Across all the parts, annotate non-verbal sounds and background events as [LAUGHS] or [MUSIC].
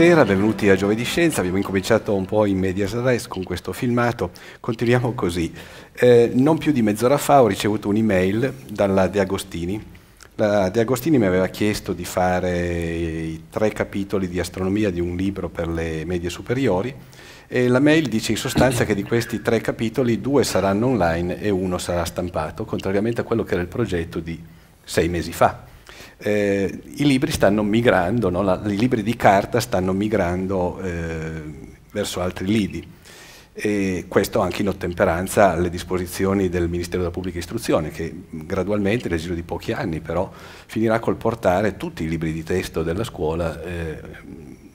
Buonasera, benvenuti a Giovedì Scienza, abbiamo incominciato un po' in medias res con questo filmato, continuiamo così. Eh, non più di mezz'ora fa ho ricevuto un'email dalla De Agostini. La De Agostini mi aveva chiesto di fare i tre capitoli di astronomia di un libro per le medie superiori e la mail dice in sostanza che di questi tre capitoli due saranno online e uno sarà stampato, contrariamente a quello che era il progetto di sei mesi fa eh, i libri stanno migrando, no? La, i libri di carta stanno migrando eh, verso altri lidi. E questo anche in ottemperanza alle disposizioni del Ministero della Pubblica Istruzione, che gradualmente, nel giro di pochi anni però, finirà col portare tutti i libri di testo della scuola eh,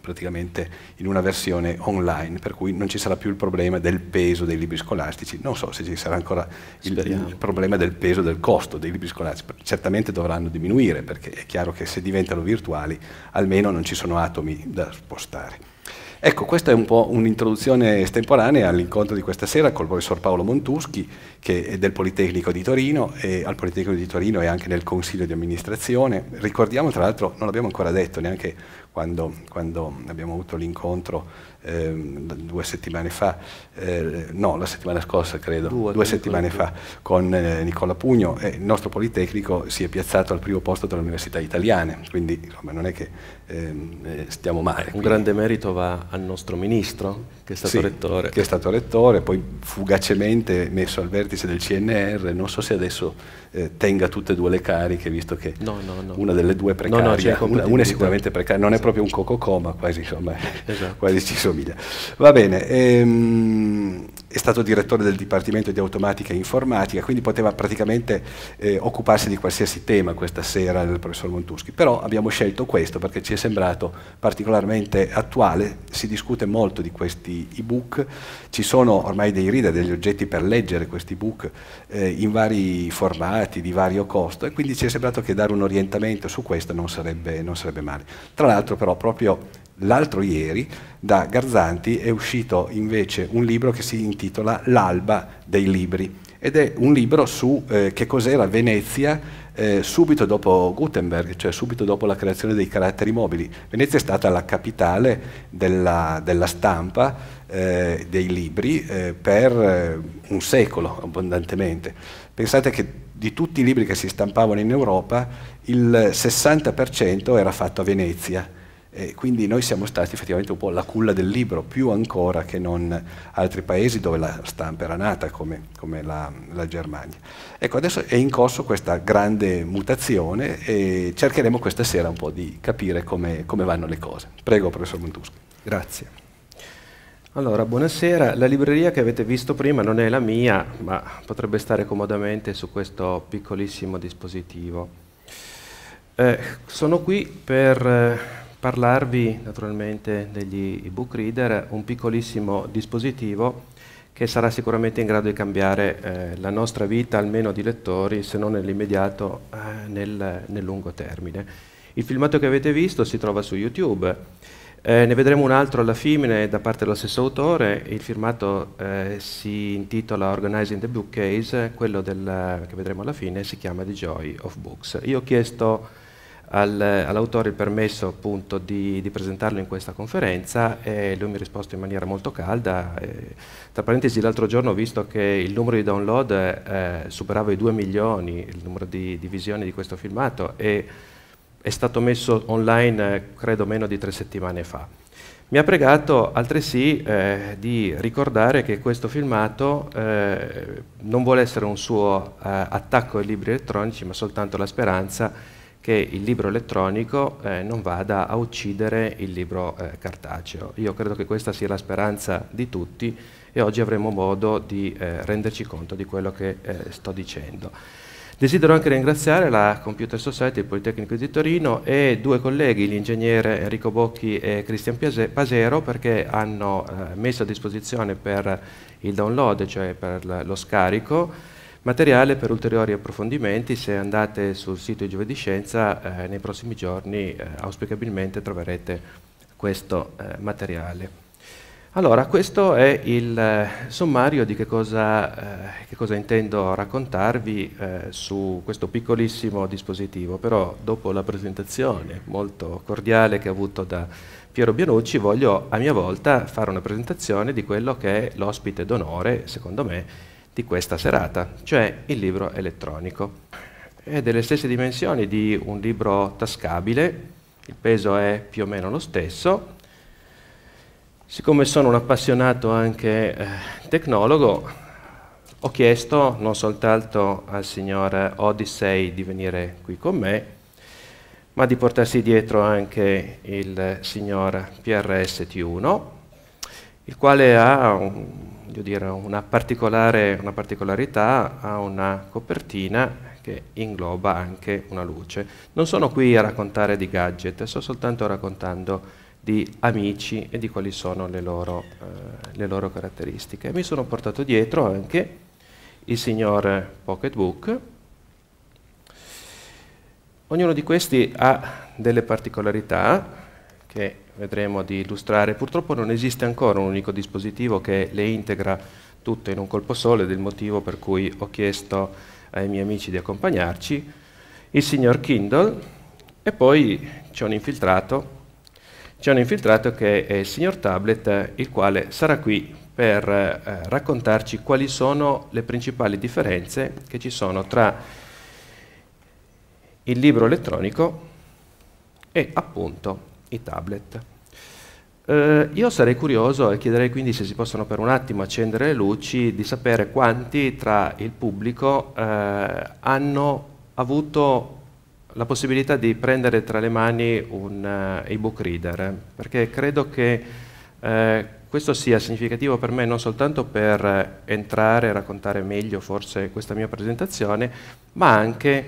praticamente in una versione online, per cui non ci sarà più il problema del peso dei libri scolastici, non so se ci sarà ancora il, il problema del peso del costo dei libri scolastici, certamente dovranno diminuire perché è chiaro che se diventano virtuali almeno non ci sono atomi da spostare. Ecco, questa è un po' un'introduzione estemporanea all'incontro di questa sera col professor Paolo Montuschi, che è del Politecnico di Torino, e al Politecnico di Torino è anche nel Consiglio di amministrazione. Ricordiamo, tra l'altro, non l'abbiamo ancora detto neanche quando, quando abbiamo avuto l'incontro eh, due settimane fa, eh, no, la settimana scorsa credo, due, due settimane fa, con eh, Nicola Pugno, il nostro Politecnico si è piazzato al primo posto tra le università italiane, quindi insomma, non è che ehm, eh, stiamo male. Un quindi. grande merito va al nostro ministro, che è stato sì, rettore. Che è stato rettore, poi fugacemente messo al vertice del CNR, non so se adesso eh, tenga tutte e due le cariche, visto che no, no, no. una delle due è precaria, una, una, è sicuramente precaria, non è proprio un cococò, ma quasi, insomma, esatto. quasi ci sono somiglia. Va bene, ehm, è stato direttore del Dipartimento di Automatica e Informatica, quindi poteva praticamente eh, occuparsi di qualsiasi tema questa sera del professor Montuschi, però abbiamo scelto questo perché ci è sembrato particolarmente attuale, si discute molto di questi ebook, ci sono ormai dei reader, degli oggetti per leggere questi ebook eh, in vari formati, di vario costo, e quindi ci è sembrato che dare un orientamento su questo non sarebbe, non sarebbe male. Tra l'altro però proprio L'altro ieri da Garzanti è uscito invece un libro che si intitola L'alba dei libri ed è un libro su eh, che cos'era Venezia eh, subito dopo Gutenberg, cioè subito dopo la creazione dei caratteri mobili. Venezia è stata la capitale della, della stampa eh, dei libri eh, per eh, un secolo abbondantemente. Pensate che di tutti i libri che si stampavano in Europa il 60% era fatto a Venezia e quindi noi siamo stati effettivamente un po' la culla del libro, più ancora che non altri paesi dove la stampa era nata, come, come la, la, Germania. Ecco, adesso è in corso questa grande mutazione e cercheremo questa sera un po' di capire come, come vanno le cose. Prego, professor Montuschi. Grazie. Allora, buonasera. La libreria che avete visto prima non è la mia, ma potrebbe stare comodamente su questo piccolissimo dispositivo. Eh, sono qui per... Eh, parlarvi naturalmente degli ebook reader, un piccolissimo dispositivo che sarà sicuramente in grado di cambiare eh, la nostra vita, almeno di lettori, se non nell'immediato, eh, nel, nel, lungo termine. Il filmato che avete visto si trova su YouTube. Eh, ne vedremo un altro alla fine da parte dello stesso autore. Il filmato eh, si intitola Organizing the Bookcase, quello del, che vedremo alla fine si chiama The Joy of Books. Io ho chiesto al, all'autore il permesso appunto di, di, presentarlo in questa conferenza e lui mi ha risposto in maniera molto calda. E, eh, tra parentesi l'altro giorno ho visto che il numero di download eh, superava i 2 milioni, il numero di, di visioni di questo filmato e è stato messo online eh, credo meno di tre settimane fa. Mi ha pregato altresì eh, di ricordare che questo filmato eh, non vuole essere un suo eh, attacco ai libri elettronici, ma soltanto la speranza che il libro elettronico eh, non vada a uccidere il libro eh, cartaceo. Io credo che questa sia la speranza di tutti e oggi avremo modo di eh, renderci conto di quello che eh, sto dicendo. Desidero anche ringraziare la Computer Society del Politecnico di Torino e due colleghi, l'ingegnere Enrico Bocchi e Cristian Pasero, perché hanno eh, messo a disposizione per il download, cioè per lo scarico, materiale per ulteriori approfondimenti, se andate sul sito di Giovedì Scienza eh, nei prossimi giorni eh, auspicabilmente troverete questo eh, materiale. Allora, questo è il eh, sommario di che cosa, eh, che cosa intendo raccontarvi eh, su questo piccolissimo dispositivo, però dopo la presentazione molto cordiale che ha avuto da Piero Bianucci, voglio a mia volta fare una presentazione di quello che è l'ospite d'onore, secondo me, di questa serata, cioè il libro elettronico. È delle stesse dimensioni di un libro tascabile, il peso è più o meno lo stesso. Siccome sono un appassionato anche eh, tecnologo, ho chiesto non soltanto al signor Odissei di venire qui con me, ma di portarsi dietro anche il signor PRS T1, il quale ha un, dire, una, particolare, una particolarità, ha una copertina che ingloba anche una luce. Non sono qui a raccontare di gadget, sto soltanto raccontando di amici e di quali sono le loro, eh, le loro caratteristiche. Mi sono portato dietro anche il signor Pocketbook. Ognuno di questi ha delle particolarità che vedremo di illustrare. Purtroppo non esiste ancora un unico dispositivo che le integra tutte in un colpo solo ed è il motivo per cui ho chiesto ai miei amici di accompagnarci, il signor Kindle e poi c'è un infiltrato, c'è un infiltrato che è il signor Tablet, il quale sarà qui per eh, raccontarci quali sono le principali differenze che ci sono tra il libro elettronico e appunto i tablet. Eh, io sarei curioso e chiederei quindi se si possono per un attimo accendere le luci di sapere quanti tra il pubblico eh, hanno avuto la possibilità di prendere tra le mani un uh, ebook reader, perché credo che eh, questo sia significativo per me non soltanto per entrare e raccontare meglio forse questa mia presentazione, ma anche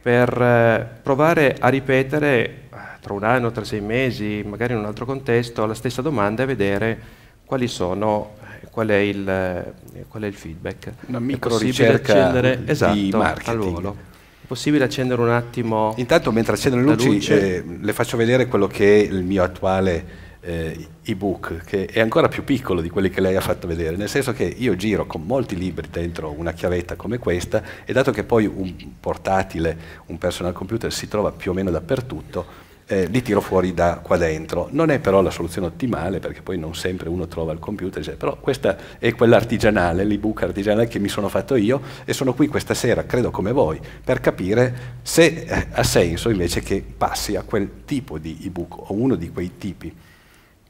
per eh, provare a ripetere tra un anno, tra sei mesi, magari in un altro contesto, alla stessa domanda e vedere quali sono, eh, qual è il, eh, qual è il feedback. Un amico accendere, esatto, di marketing. Al volo. È possibile accendere un attimo. Intanto, mentre accendono le luci, luce, eh, le faccio vedere quello che è il mio attuale eh, ebook che è ancora più piccolo di quelli che lei ha fatto vedere, nel senso che io giro con molti libri dentro una chiavetta come questa e dato che poi un portatile, un personal computer si trova più o meno dappertutto, eh, li tiro fuori da qua dentro. Non è però la soluzione ottimale perché poi non sempre uno trova il computer, dice, però questa è quella artigianale, l'ebook artigianale che mi sono fatto io e sono qui questa sera, credo come voi, per capire se eh, ha senso invece che passi a quel tipo di ebook o uno di quei tipi.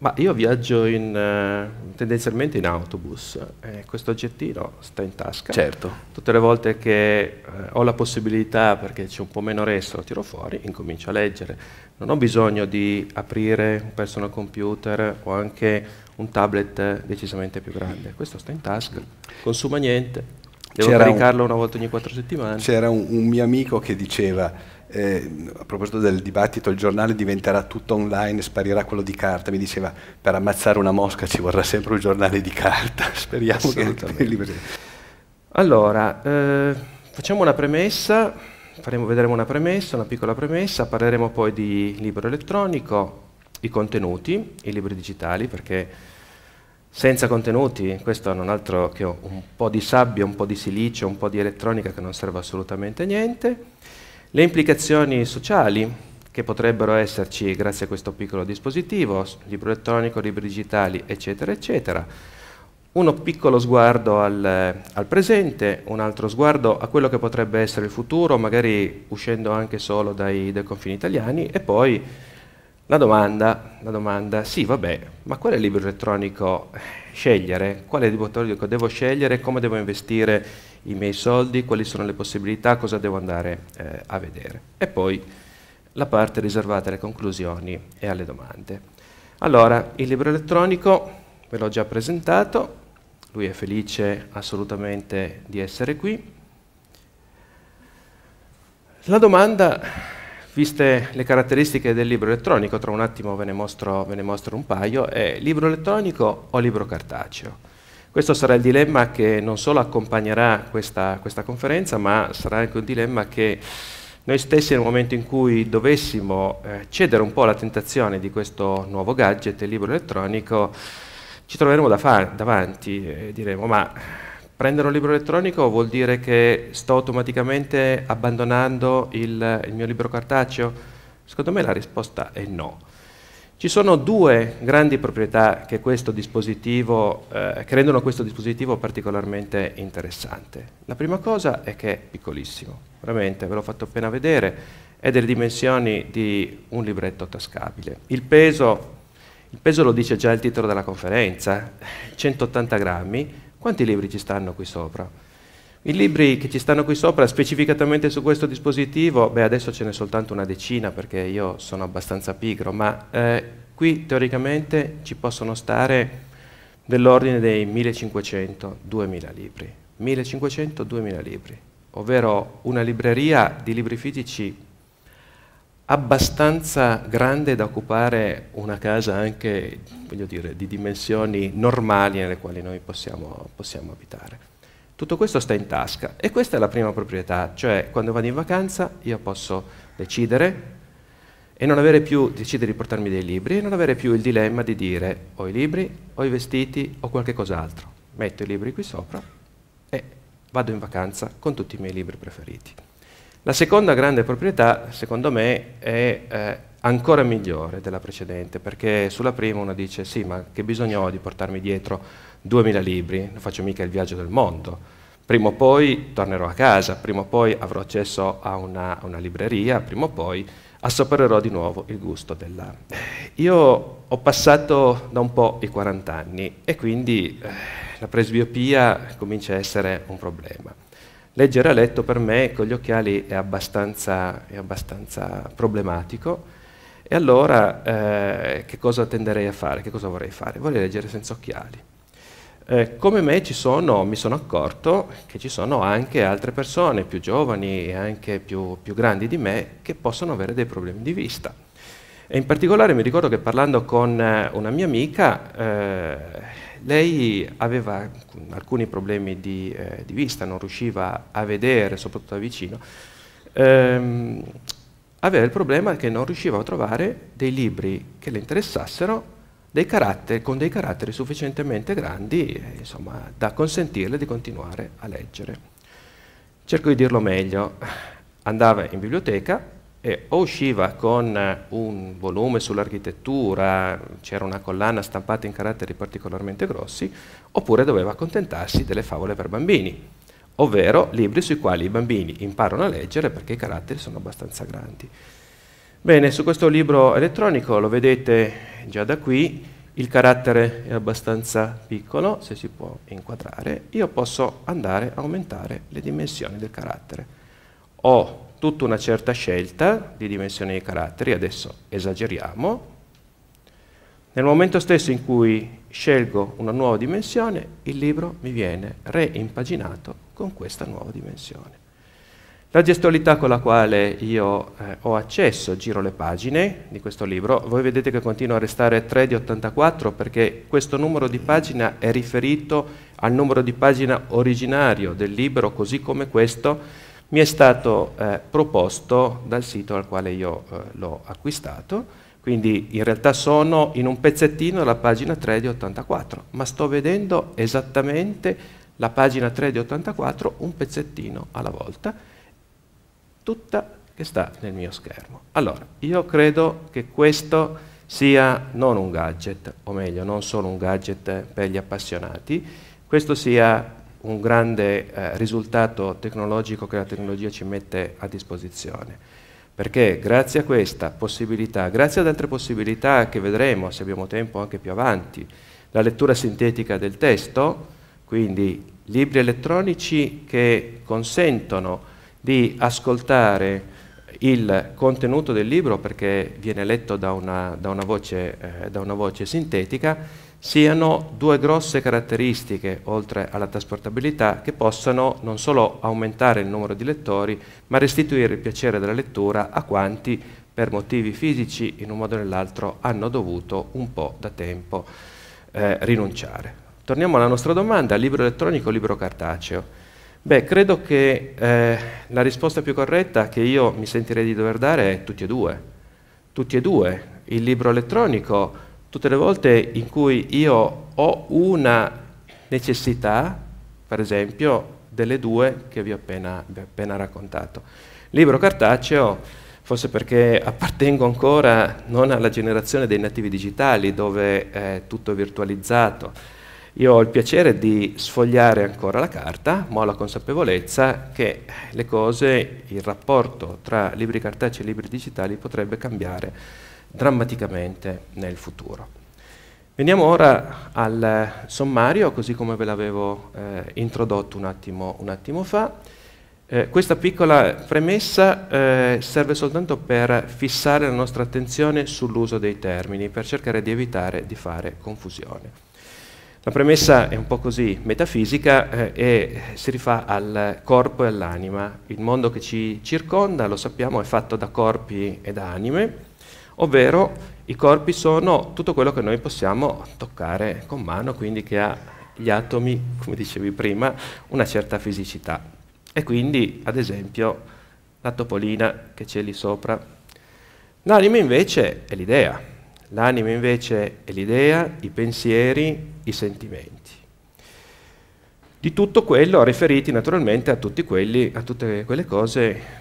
Ma io viaggio in, eh, tendenzialmente in autobus, eh, questo oggettino sta in tasca. Certo. Tutte le volte che eh, ho la possibilità, perché c'è un po' meno resto, lo tiro fuori, incomincio a leggere. Non ho bisogno di aprire un personal computer o anche un tablet decisamente più grande. Questo sta in tasca, consuma niente, devo caricarlo un, una volta ogni quattro settimane. C'era un, un mio amico che diceva eh, a proposito del dibattito, il giornale diventerà tutto online, sparirà quello di carta. Mi diceva, per ammazzare una mosca ci vorrà sempre un giornale di carta. [LAUGHS] Speriamo che... Allora, eh, facciamo una premessa, faremo, vedremo una premessa, una piccola premessa, parleremo poi di libro elettronico, i contenuti, i libri digitali, perché... Senza contenuti, questo non altro che un po' di sabbia, un po' di silicio, un po' di elettronica che non serve assolutamente a niente. Le implicazioni sociali che potrebbero esserci grazie a questo piccolo dispositivo, libro elettronico, libri digitali, eccetera, eccetera. Uno piccolo sguardo al, al presente, un altro sguardo a quello che potrebbe essere il futuro, magari uscendo anche solo dai, dai confini italiani, e poi la domanda, la domanda, sì vabbè, ma quale libro elettronico eh, scegliere? Quale libro elettronico devo scegliere? Come devo investire? i miei soldi, quali sono le possibilità, cosa devo andare eh, a vedere. E poi la parte riservata alle conclusioni e alle domande. Allora, il libro elettronico ve l'ho già presentato, lui è felice assolutamente di essere qui. La domanda, viste le caratteristiche del libro elettronico, tra un attimo ve ne mostro, ve ne mostro un paio, è libro elettronico o libro cartaceo? Questo sarà il dilemma che non solo accompagnerà questa, questa conferenza, ma sarà anche un dilemma che noi stessi nel momento in cui dovessimo eh, cedere un po' alla tentazione di questo nuovo gadget, il libro elettronico, ci troveremo da davanti e eh, diremo ma prendere un libro elettronico vuol dire che sto automaticamente abbandonando il, il mio libro cartaceo? Secondo me la risposta è no. Ci sono due grandi proprietà che questo eh, che rendono questo dispositivo particolarmente interessante. La prima cosa è che è piccolissimo, veramente, ve l'ho fatto appena vedere, è delle dimensioni di un libretto tascabile. Il peso, il peso lo dice già il titolo della conferenza, 180 [LAUGHS] grammi, quanti libri ci stanno qui sopra? I libri che ci stanno qui sopra, specificatamente su questo dispositivo, beh adesso ce n'è soltanto una decina perché io sono abbastanza pigro, ma eh, qui teoricamente ci possono stare dell'ordine dei 1500-2000 libri. 1500-2000 libri, ovvero una libreria di libri fisici abbastanza grande da occupare una casa anche, voglio dire, di dimensioni normali nelle quali noi possiamo, possiamo abitare. Tutto questo sta in tasca e questa è la prima proprietà, cioè quando vado in vacanza io posso decidere e non avere più, decidere di portarmi dei libri e non avere più il dilemma di dire ho i libri, ho i vestiti o qualche cos'altro. Metto i libri qui sopra e vado in vacanza con tutti i miei libri preferiti. La seconda grande proprietà, secondo me, è eh, ancora migliore della precedente, perché sulla prima uno dice sì, ma che bisogno ho di portarmi dietro 2000 libri, non faccio mica il viaggio del mondo. Prima o poi tornerò a casa, prima o poi avrò accesso a una, a una libreria, prima o poi assaporerò di nuovo il gusto della... Io ho passato da un po' i 40 anni e quindi eh, la presbiopia comincia a essere un problema. Leggere a letto per me con gli occhiali è abbastanza, è abbastanza problematico e allora eh, che cosa tenderei a fare? Che cosa vorrei fare? Vorrei leggere senza occhiali. Eh, come me sono, mi sono accorto che ci sono anche altre persone più giovani e anche più, più grandi di me che possono avere dei problemi di vista. E in particolare mi ricordo che parlando con eh, una mia amica, eh, lei aveva alcuni problemi di, eh, di, vista, non riusciva a vedere, soprattutto da vicino. Ehm, aveva il problema che non riusciva a trovare dei libri che le interessassero dei con dei caratteri sufficientemente grandi eh, insomma, da consentirle di continuare a leggere. Cerco di dirlo meglio, andava in biblioteca e o usciva con eh, un volume sull'architettura, c'era una collana stampata in caratteri particolarmente grossi, oppure doveva accontentarsi delle favole per bambini, ovvero libri sui quali i bambini imparano a leggere perché i caratteri sono abbastanza grandi. Bene, su questo libro elettronico lo vedete già da qui, il carattere è abbastanza piccolo, se si può inquadrare, io posso andare a aumentare le dimensioni del carattere. Ho tutta una certa scelta di dimensioni dei caratteri, adesso esageriamo. Nel momento stesso in cui scelgo una nuova dimensione, il libro mi viene reimpaginato con questa nuova dimensione. La gestualità con la quale io eh, ho accesso, giro le pagine di questo libro, voi vedete che continua a restare 3 di 84 perché questo numero di pagina è riferito al numero di pagina originario del libro, così come questo mi è stato eh, proposto dal sito al quale io eh, l'ho acquistato, quindi in realtà sono in un pezzettino la pagina 3 di 84, ma sto vedendo esattamente la pagina 3 di 84 un pezzettino alla volta tutta che sta nel mio schermo. Allora, io credo che questo sia non un gadget, o meglio, non solo un gadget per gli appassionati, questo sia un grande eh, risultato tecnologico che la tecnologia ci mette a disposizione. Perché grazie a questa possibilità, grazie ad altre possibilità che vedremo se abbiamo tempo anche più avanti, la lettura sintetica del testo, quindi libri elettronici che consentono di ascoltare il contenuto del libro, perché viene letto da una, da una, voce, eh, da una voce sintetica, siano due grosse caratteristiche, oltre alla trasportabilità, che possano non solo aumentare il numero di lettori, ma restituire il piacere della lettura a quanti, per motivi fisici, in un modo o nell'altro, hanno dovuto un po' da tempo eh, rinunciare. Torniamo alla nostra domanda, libro elettronico o libro cartaceo? Beh, credo che eh, la risposta più corretta che io mi sentirei di dover dare è tutti e due. Tutti e due. Il libro elettronico, tutte le volte in cui io ho una necessità, per esempio, delle due che vi ho appena, vi ho appena raccontato. Libro cartaceo, forse perché appartengo ancora non alla generazione dei nativi digitali, dove è tutto virtualizzato, io ho il piacere di sfogliare ancora la carta, ma ho la consapevolezza che le cose, il rapporto tra libri cartacei e libri digitali potrebbe cambiare drammaticamente nel futuro. Veniamo ora al sommario, così come ve l'avevo eh, introdotto un attimo, un attimo fa. Eh, questa piccola premessa eh, serve soltanto per fissare la nostra attenzione sull'uso dei termini, per cercare di evitare di fare confusione. La premessa è un po' così metafisica eh, e si rifà al corpo e all'anima. Il mondo che ci circonda, lo sappiamo, è fatto da corpi e da anime, ovvero i corpi sono tutto quello che noi possiamo toccare con mano, quindi che ha gli atomi, come dicevi prima, una certa fisicità. E quindi, ad esempio, la topolina che c'è lì sopra. L'anima invece è l'idea, L'anima invece è l'idea, i pensieri, i sentimenti. Di tutto quello riferiti naturalmente a, quelli, a tutte quelle cose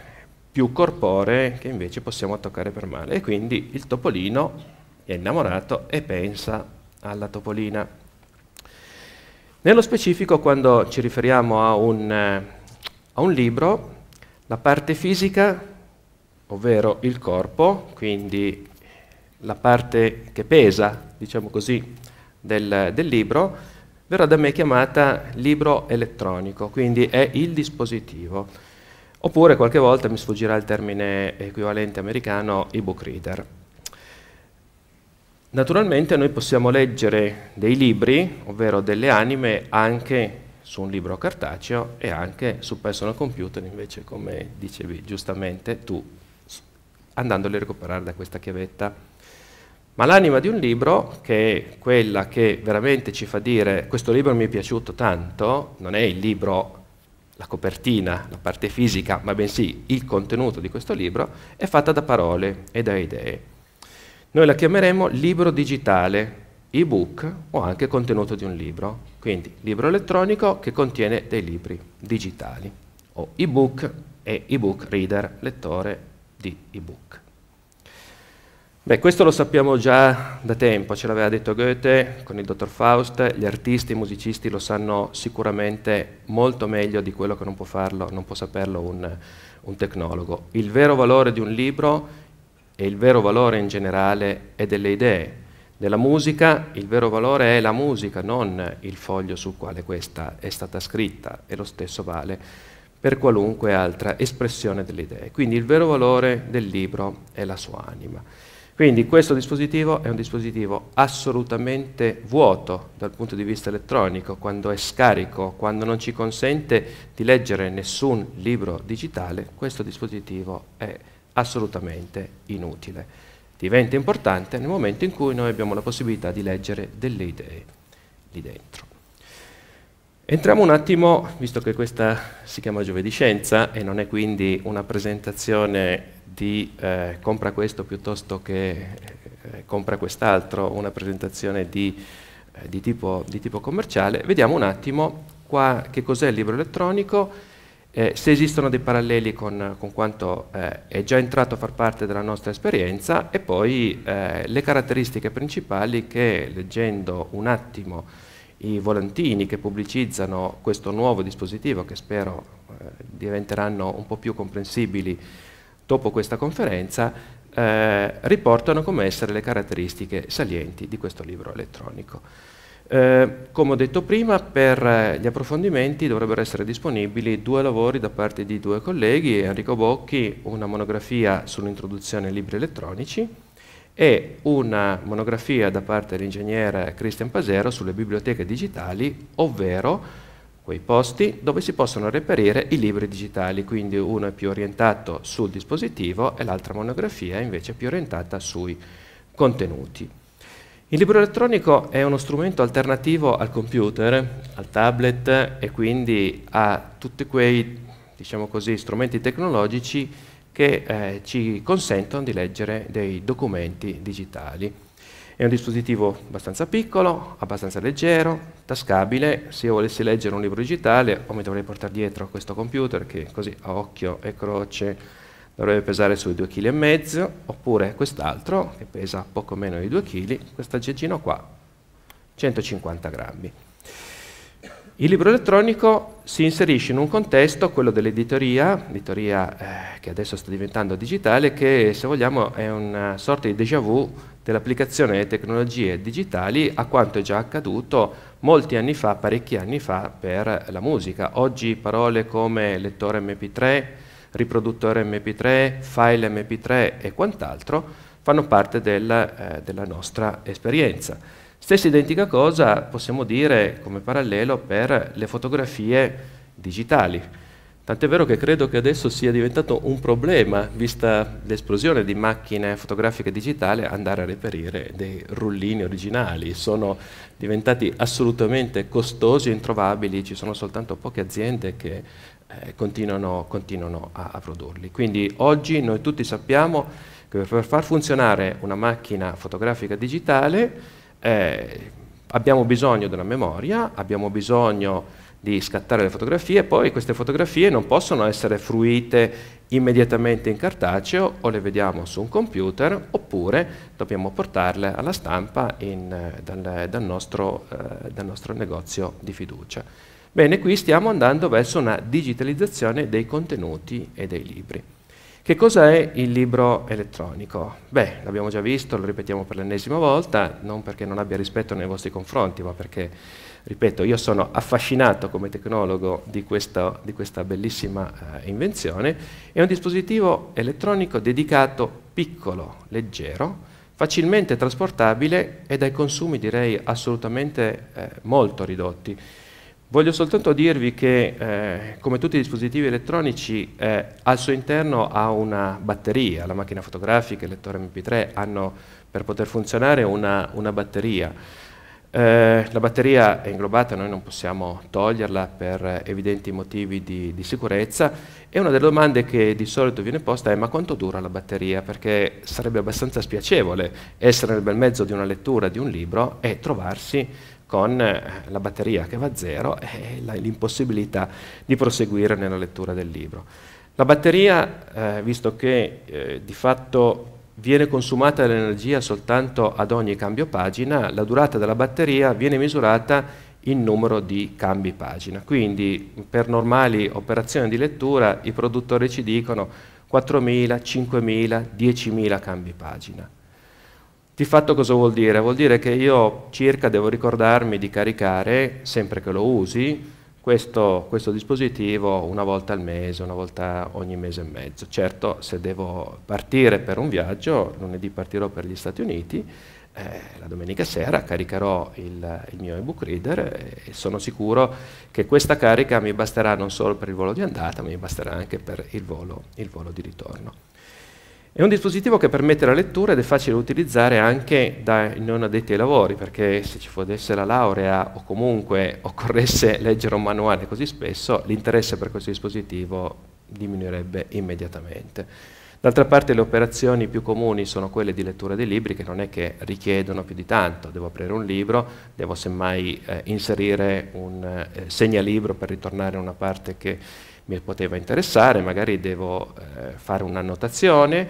più corporee che invece possiamo toccare per male. E quindi il topolino è innamorato e pensa alla topolina. Nello specifico quando ci riferiamo a un, a un libro, la parte fisica, ovvero il corpo, quindi la parte che pesa, diciamo così, del, del libro, verrà da me chiamata libro elettronico, quindi è il dispositivo. Oppure qualche volta mi sfuggirà il termine equivalente americano ebook reader. Naturalmente noi possiamo leggere dei libri, ovvero delle anime, anche su un libro cartaceo e anche su personal computer invece come dicevi giustamente tu andandoli a recuperare da questa chiavetta. Ma l'anima di un libro, che è quella che veramente ci fa dire questo libro mi è piaciuto tanto, non è il libro, la copertina, la parte fisica, ma bensì il contenuto di questo libro, è fatta da parole e da idee. Noi la chiameremo libro digitale, ebook o anche contenuto di un libro, quindi libro elettronico che contiene dei libri digitali, o ebook e ebook reader, lettore di ebook. Beh, questo lo sappiamo già da tempo, ce l'aveva detto Goethe con il dottor Faust, gli artisti, i musicisti lo sanno sicuramente molto meglio di quello che non può, farlo, non può saperlo un, un tecnologo. Il vero valore di un libro e il vero valore in generale è delle idee, della musica, il vero valore è la musica, non il foglio sul quale questa è stata scritta e lo stesso vale per qualunque altra espressione delle idee. Quindi il vero valore del libro è la sua anima. Quindi questo dispositivo è un dispositivo assolutamente vuoto dal punto di vista elettronico, quando è scarico, quando non ci consente di leggere nessun libro digitale, questo dispositivo è assolutamente inutile. Diventa importante nel momento in cui noi abbiamo la possibilità di leggere delle idee lì dentro. Entriamo un attimo, visto che questa si chiama Giovedì Scienza e non è quindi una presentazione di eh, compra questo piuttosto che eh, compra quest'altro, una presentazione di, eh, di, tipo, di, tipo, commerciale, vediamo un attimo qua che cos'è il libro elettronico, eh, se esistono dei paralleli con, con quanto eh, è già entrato a far parte della nostra esperienza e poi eh, le caratteristiche principali che leggendo un attimo i volantini che pubblicizzano questo nuovo dispositivo che spero diventeranno un po' più comprensibili dopo questa conferenza eh, riportano come essere le caratteristiche salienti di questo libro elettronico. Eh, come ho detto prima, per eh, gli approfondimenti dovrebbero essere disponibili due lavori da parte di due colleghi, Enrico Bocchi, una monografia sull'introduzione ai libri elettronici e una monografia da parte dell'ingegnere Christian Pasero sulle biblioteche digitali, ovvero quei posti dove si possono reperire i libri digitali, quindi uno è più orientato sul dispositivo e l'altra monografia è invece più orientata sui contenuti. Il libro elettronico è uno strumento alternativo al computer, al tablet e quindi a tutti quei diciamo così, strumenti tecnologici che eh, ci consentono di leggere dei documenti digitali. È un dispositivo abbastanza piccolo, abbastanza leggero, tascabile. Se io volessi leggere un libro digitale o mi dovrei portare dietro questo computer che così a occhio e croce dovrebbe pesare sui 2,5 kg, oppure quest'altro che pesa poco meno di 2 kg, questo aggeggino qua, 150 grammi. Il libro elettronico si inserisce in un contesto, quello dell'editoria, editoria eh, che adesso sta diventando digitale, che se vogliamo è una sorta di déjà vu dell'applicazione delle tecnologie digitali a quanto è già accaduto molti anni fa, parecchi anni fa, per la musica. Oggi parole come lettore MP3, riproduttore MP3, file MP3 e quant'altro fanno parte del, eh, della nostra esperienza. Stessa identica cosa possiamo dire come parallelo per le fotografie digitali. Tant'è vero che credo che adesso sia diventato un problema, vista l'esplosione di macchine fotografiche digitali, andare a reperire dei rullini originali. Sono diventati assolutamente costosi e introvabili, ci sono soltanto poche aziende che eh, continuano, continuano a, a produrli. Quindi oggi noi tutti sappiamo che per far funzionare una macchina fotografica digitale eh, abbiamo bisogno della memoria, abbiamo bisogno di scattare le fotografie, poi queste fotografie non possono essere fruite immediatamente in cartaceo o le vediamo su un computer oppure dobbiamo portarle alla stampa in, eh, dal, dal, nostro, eh, dal nostro negozio di fiducia. Bene, qui stiamo andando verso una digitalizzazione dei contenuti e dei libri. Che cosa è il libro elettronico? Beh, l'abbiamo già visto, lo ripetiamo per l'ennesima volta, non perché non abbia rispetto nei vostri confronti, ma perché, ripeto, io sono affascinato come tecnologo di questa, di questa bellissima eh, invenzione. È un dispositivo elettronico dedicato, piccolo, leggero, facilmente trasportabile e dai consumi direi assolutamente eh, molto ridotti. Voglio soltanto dirvi che, eh, come tutti i dispositivi elettronici, eh, al suo interno ha una batteria, la macchina fotografica, e il lettore MP3 hanno per poter funzionare una, una batteria. Eh, la batteria è inglobata, noi non possiamo toglierla per evidenti motivi di, di, sicurezza e una delle domande che di solito viene posta è ma quanto dura la batteria? Perché sarebbe abbastanza spiacevole essere nel bel mezzo di una lettura di un libro e trovarsi con eh, la batteria che va a zero e l'impossibilità di proseguire nella lettura del libro. La batteria, eh, visto che eh, di fatto viene consumata l'energia soltanto ad ogni cambio pagina, la durata della batteria viene misurata in numero di cambi pagina. Quindi per normali operazioni di lettura i produttori ci dicono 4.000, 5.000, 10.000 cambi pagina. Di fatto cosa vuol dire? Vuol dire che io circa devo ricordarmi di caricare, sempre che lo usi, questo, questo, dispositivo una volta al mese, una volta ogni mese e mezzo. Certo, se devo partire per un viaggio, lunedì partirò per gli Stati Uniti, eh, la domenica sera caricherò il, il mio ebook reader e, sono sicuro che questa carica mi basterà non solo per il volo di andata, ma mi basterà anche per il volo, il volo di ritorno. È un dispositivo che permette la lettura ed è facile da utilizzare anche dai non addetti ai lavori, perché se ci fosse la laurea o comunque occorresse [LAUGHS] leggere un manuale così spesso, l'interesse per questo dispositivo diminuirebbe immediatamente. D'altra parte le operazioni più comuni sono quelle di lettura dei libri che non è che richiedono più di tanto, devo aprire un libro, devo semmai eh, inserire un eh, segnalibro per ritornare a una parte che mi poteva interessare, magari devo eh, fare un'annotazione,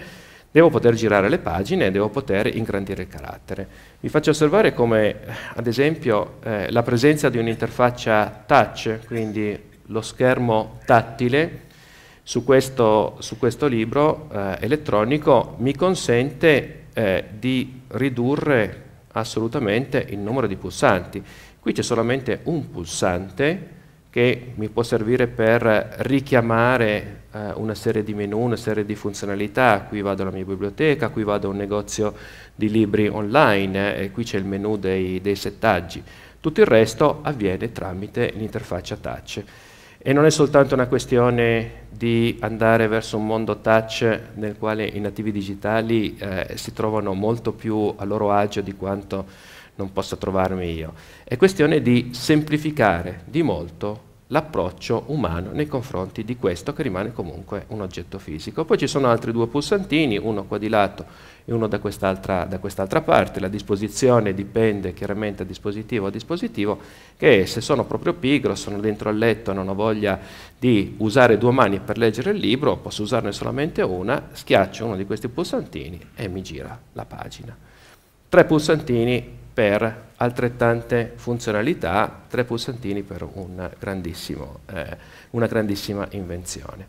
Devo poter girare le pagine, e devo poter ingrandire il carattere. Vi faccio osservare come, ad esempio, eh, la presenza di un'interfaccia touch, quindi lo schermo tattile, su questo, su questo libro eh, elettronico mi consente eh, di ridurre assolutamente il numero di pulsanti. Qui c'è solamente un pulsante che mi può servire per richiamare eh, una serie di menu, una serie di funzionalità. Qui vado alla mia biblioteca, qui vado a un negozio di libri online eh, e qui c'è il menu dei, dei settaggi. Tutto il resto avviene tramite l'interfaccia touch. E non è soltanto una questione di andare verso un mondo touch nel quale i nativi digitali eh, si trovano molto più a loro agio di quanto non possa trovarmi io. È questione di semplificare di molto l'approccio umano nei confronti di questo che rimane comunque un oggetto fisico. Poi ci sono altri due pulsantini, uno qua di lato e uno da quest'altra, quest parte, la disposizione dipende chiaramente da dispositivo a dispositivo, che se sono proprio pigro, sono dentro al letto, e non ho voglia di usare due mani per leggere il libro, posso usarne solamente una, schiaccio uno di questi pulsantini e mi gira la pagina. Tre pulsantini per altrettante funzionalità, tre pulsantini per un eh, una grandissima invenzione.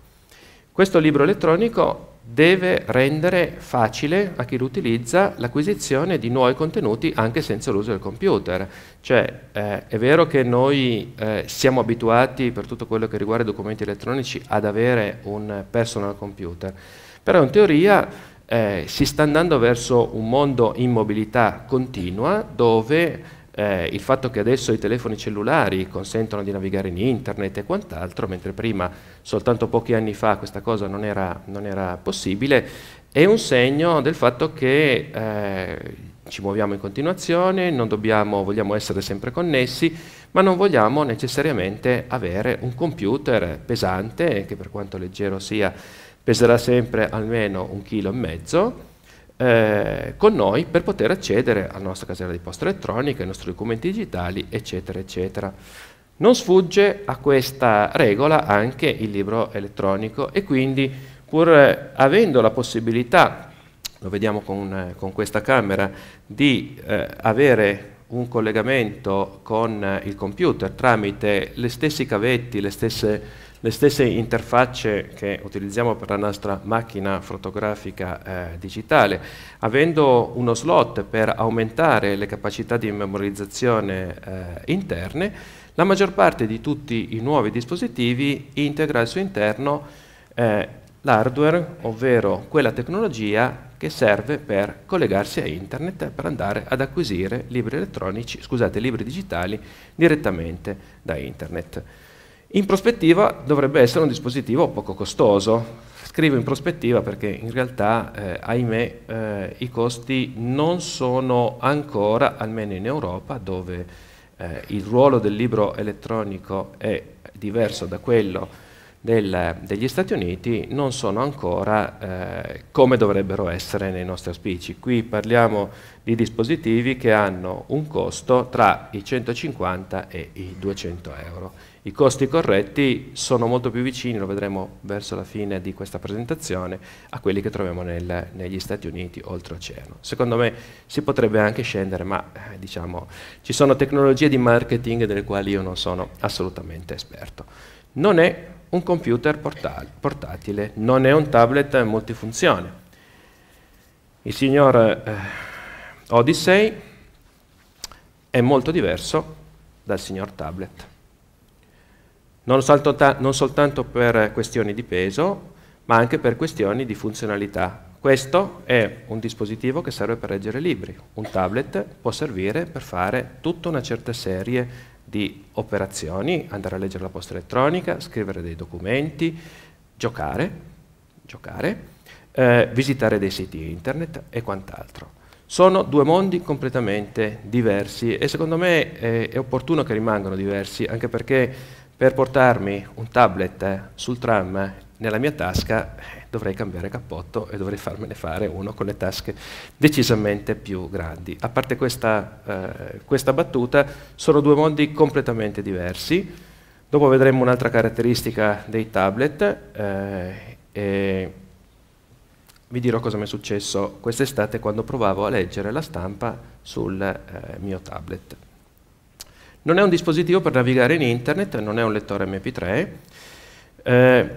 Questo libro elettronico deve rendere facile a chi lo utilizza l'acquisizione di nuovi contenuti anche senza l'uso del computer. Cioè, eh, è vero che noi eh, siamo abituati per tutto quello che riguarda i documenti elettronici ad avere un personal computer, però in teoria eh, si sta andando verso un mondo in mobilità continua dove eh, il fatto che adesso i telefoni cellulari consentono di navigare in internet e quant'altro, mentre prima, soltanto pochi anni fa, questa cosa non era, non era possibile, è un segno del fatto che eh, ci muoviamo in continuazione, non dobbiamo, vogliamo essere sempre connessi, ma non vogliamo necessariamente avere un computer pesante, che per quanto leggero sia, peserà sempre almeno un chilo e mezzo eh, con noi per poter accedere alla nostra casella di posta elettronica, ai nostri documenti digitali, eccetera, eccetera. Non sfugge a questa regola anche il libro elettronico e quindi pur avendo la possibilità, lo vediamo con, con questa camera, di eh, avere un collegamento con il computer tramite le stessi cavetti, le stesse le stesse interfacce che utilizziamo per la nostra macchina fotografica eh, digitale, avendo uno slot per aumentare le capacità di memorizzazione eh, interne, la maggior parte di tutti i nuovi dispositivi integra al suo interno eh, l'hardware, ovvero quella tecnologia che serve per collegarsi a internet per andare ad acquisire libri, scusate, libri digitali direttamente da internet. In prospettiva dovrebbe essere un dispositivo poco costoso. Scrivo in prospettiva perché in realtà, eh, ahimè, eh, i costi non sono ancora, almeno in Europa, dove eh, il ruolo del libro elettronico è diverso da quello del, degli Stati Uniti, non sono ancora eh, come dovrebbero essere nei nostri auspici. Qui parliamo di dispositivi che hanno un costo tra i 150 e i 200 euro i costi corretti sono molto più vicini, lo vedremo verso la fine di questa presentazione, a quelli che troviamo nel, negli Stati Uniti oltreoceano. Secondo me si potrebbe anche scendere, ma eh, diciamo ci sono tecnologie di marketing delle quali io non sono assolutamente esperto. Non è un computer portatile, non è un tablet multifunzione. Il signor eh, Odyssey è molto diverso dal signor tablet non, solta, non soltanto per questioni di peso, ma anche per questioni di funzionalità. Questo è un dispositivo che serve per leggere libri. Un tablet può servire per fare tutta una certa serie di operazioni, andare a leggere la posta elettronica, scrivere dei documenti, giocare, giocare eh, visitare dei siti internet e quant'altro. Sono due mondi completamente diversi e secondo me è, è opportuno che rimangano diversi, anche perché per portarmi un tablet sul tram nella mia tasca eh, dovrei cambiare cappotto e dovrei farmene fare uno con le tasche decisamente più grandi. A parte questa, eh, questa battuta, sono due mondi completamente diversi. Dopo vedremo un'altra caratteristica dei tablet eh, e vi dirò cosa mi è successo quest'estate quando provavo a leggere la stampa sul eh, mio tablet. Non è un dispositivo per navigare in internet, non è un lettore MP3. Eh,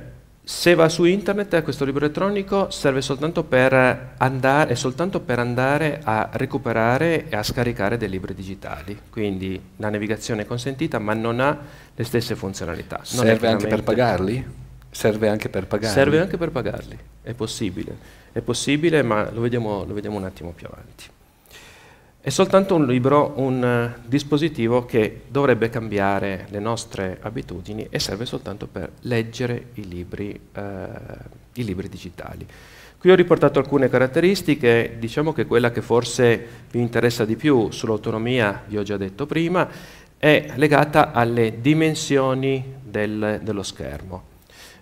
se va su internet eh, questo libro elettronico serve soltanto per, andare, soltanto per andare a recuperare e a scaricare dei libri digitali, quindi la navigazione è consentita ma non ha le stesse funzionalità. Non serve anche per pagarli? Serve anche per pagarli? Serve anche per pagarli, è possibile, è possibile ma lo vediamo, lo vediamo un attimo più avanti. È soltanto un libro, un eh, dispositivo che dovrebbe cambiare le nostre abitudini e serve soltanto per leggere i libri, uh, i libri digitali. Qui ho riportato alcune caratteristiche, diciamo che quella che forse vi interessa di più sull'autonomia, vi ho già detto prima, è legata alle dimensioni del, dello schermo.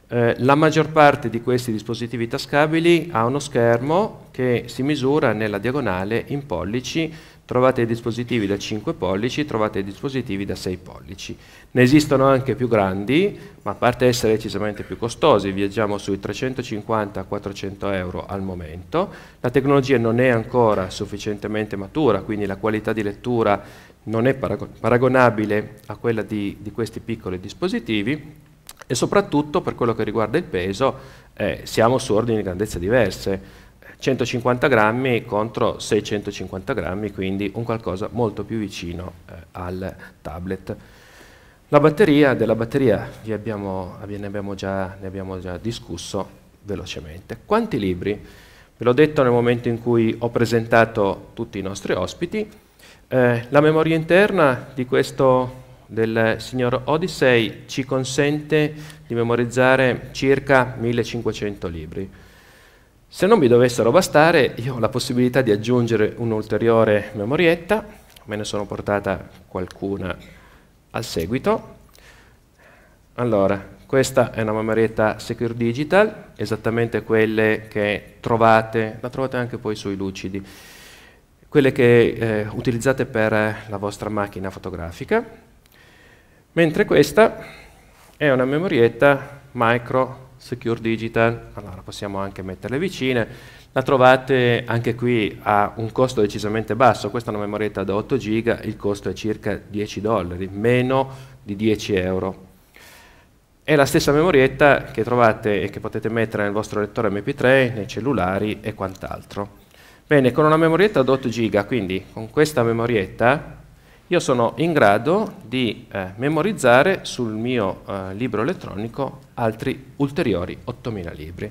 Eh, la maggior parte di questi dispositivi tascabili ha uno schermo che si misura nella diagonale in pollici trovate i dispositivi da 5 pollici, trovate i dispositivi da 6 pollici. Ne esistono anche più grandi, ma a parte essere decisamente più costosi, viaggiamo sui 350-400 euro al momento, la tecnologia non è ancora sufficientemente matura, quindi la qualità di lettura non è paragonabile a quella di, di questi piccoli dispositivi e soprattutto per quello che riguarda il peso eh, siamo su ordini di grandezza diverse 150 grammi contro 650 grammi, quindi un qualcosa molto più vicino eh, al tablet. La batteria, della batteria abbiamo, ne, abbiamo già, ne abbiamo già discusso velocemente. Quanti libri? Ve l'ho detto nel momento in cui ho presentato tutti i nostri ospiti. Eh, la memoria interna di questo del signor Odissei ci consente di memorizzare circa 1500 libri. Se non mi dovessero bastare, io ho la possibilità di aggiungere un'ulteriore memorietta, me ne sono portata qualcuna al seguito. Allora, questa è una memorietta Secure Digital, esattamente quelle che trovate, la trovate anche poi sui lucidi, quelle che eh, utilizzate per la vostra macchina fotografica, mentre questa è una memorietta micro Secure Digital, allora possiamo anche metterle vicine, la trovate anche qui a un costo decisamente basso, questa è una memorietta da 8 giga, il costo è circa 10 dollari, meno di 10 euro. È la stessa memorietta che trovate e che potete mettere nel vostro lettore MP3, nei cellulari e quant'altro. Bene, con una memorietta da 8 giga, quindi con questa memorietta io sono in grado di eh, memorizzare sul mio eh, libro elettronico altri ulteriori 8.000 libri,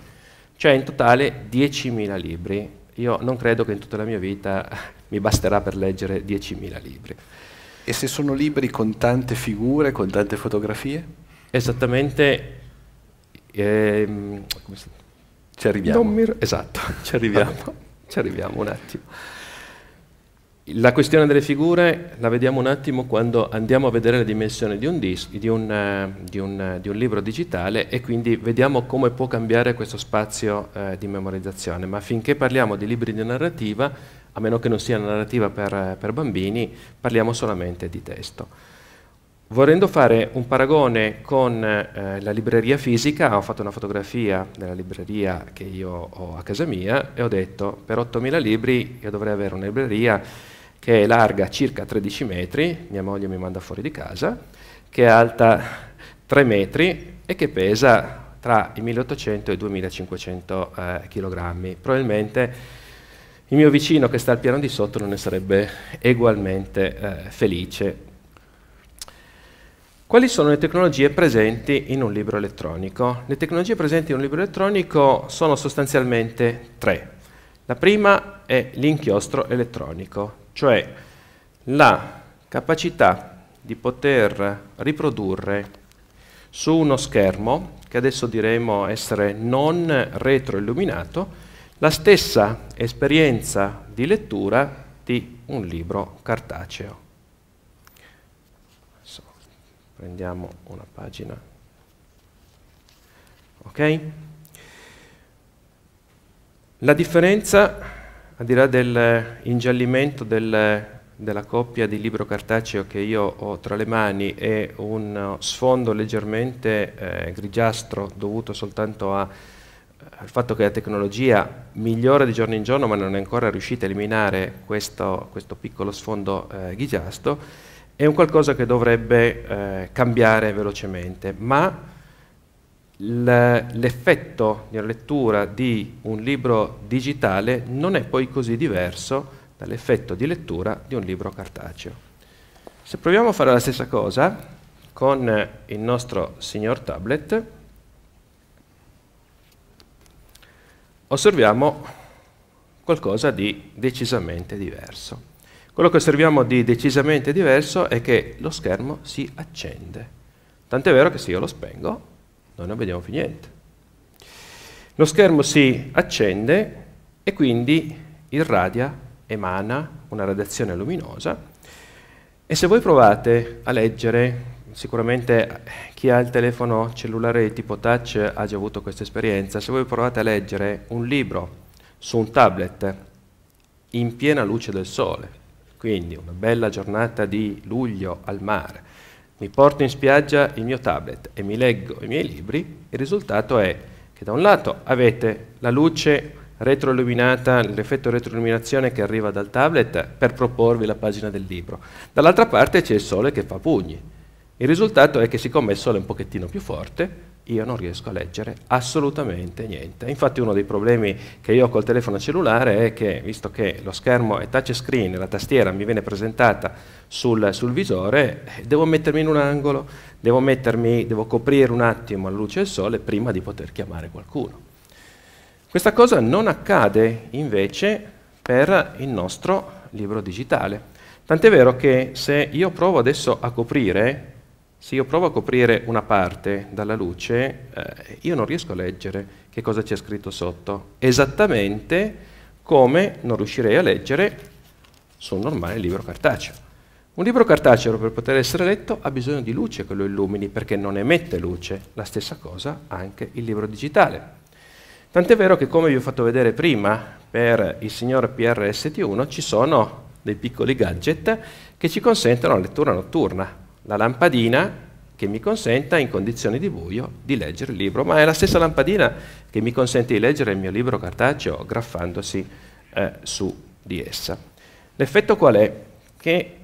cioè in totale 10.000 libri. Io non credo che in tutta la mia vita [LAUGHS] mi basterà per leggere 10.000 libri. E se sono libri con tante figure, con tante fotografie? Esattamente... Ehm, ci arriviamo. Mi... Esatto, [LAUGHS] ci arriviamo. ci arriviamo un attimo. La questione delle figure la vediamo un attimo quando andiamo a vedere le dimensioni di un, dis- di un, eh, di un, di un libro digitale e quindi vediamo come può cambiare questo spazio eh, di memorizzazione, ma finché parliamo di libri di narrativa, a meno che non sia narrativa per, per bambini, parliamo solamente di testo. Vorrendo fare un paragone con eh, la libreria fisica, ho fatto una fotografia della libreria che io ho a casa mia e ho detto per 8.000 libri io dovrei avere una libreria che è larga circa 13 metri, mia moglie mi manda fuori di casa, che è alta 3 metri e che pesa tra i 1800 e i 2500 eh, kg. Probabilmente il mio vicino che sta al piano di sotto non ne sarebbe egualmente eh, felice. Quali sono le tecnologie presenti in un libro elettronico? Le tecnologie presenti in un libro elettronico sono sostanzialmente tre. La prima è l'inchiostro elettronico, cioè la capacità di poter riprodurre su uno schermo, che adesso diremo essere non retroilluminato, la stessa esperienza di lettura di un libro cartaceo. Adesso prendiamo una pagina. Ok? La differenza al di là dell'ingiallimento del, della coppia di libro cartaceo che io ho tra le mani e un sfondo leggermente eh, grigiastro dovuto soltanto a, al fatto che la tecnologia migliora di giorno in giorno ma non è ancora riuscita a eliminare questo, questo piccolo sfondo eh, grigiastro, è un qualcosa che dovrebbe eh, cambiare velocemente, ma l'effetto della lettura di un libro digitale non è poi così diverso dall'effetto di lettura di un libro cartaceo. Se proviamo a fare la stessa cosa con il nostro signor tablet, osserviamo qualcosa di decisamente diverso. Quello che osserviamo di decisamente diverso è che lo schermo si accende. Tant'è vero che se io lo spengo, noi non vediamo più niente. Lo schermo si accende e quindi irradia, emana una radiazione luminosa e se voi provate a leggere, sicuramente chi ha il telefono cellulare tipo touch ha già avuto questa esperienza, se voi provate a leggere un libro su un tablet in piena luce del sole, quindi una bella giornata di luglio al mare, mi porto in spiaggia il mio tablet e mi leggo i miei libri, il risultato è che da un lato avete la luce retroilluminata, l'effetto retroilluminazione che arriva dal tablet per proporvi la pagina del libro, dall'altra parte c'è il sole che fa pugni. Il risultato è che siccome il sole è un pochettino più forte, io non riesco a leggere assolutamente niente. Infatti uno dei problemi che io ho col telefono cellulare è che, visto che lo schermo è touchscreen, la tastiera mi viene presentata sul, sul visore, eh, devo mettermi in un angolo, devo, mettermi, devo coprire un attimo la luce del sole prima di poter chiamare qualcuno. Questa cosa non accade invece per il nostro libro digitale. Tant'è vero che se io provo adesso a coprire se io provo a coprire una parte dalla luce, eh, io non riesco a leggere che cosa c'è scritto sotto, esattamente come non riuscirei a leggere su un normale libro cartaceo. Un libro cartaceo per poter essere letto ha bisogno di luce che lo illumini perché non emette luce, la stessa cosa anche il libro digitale. Tant'è vero che come vi ho fatto vedere prima per il signor PRST1 ci sono dei piccoli gadget che ci consentono la lettura notturna, la lampadina che mi consenta in condizioni di buio di leggere il libro, ma è la stessa lampadina che mi consente di leggere il mio libro cartaceo graffandosi eh, su di essa. L'effetto qual è? Che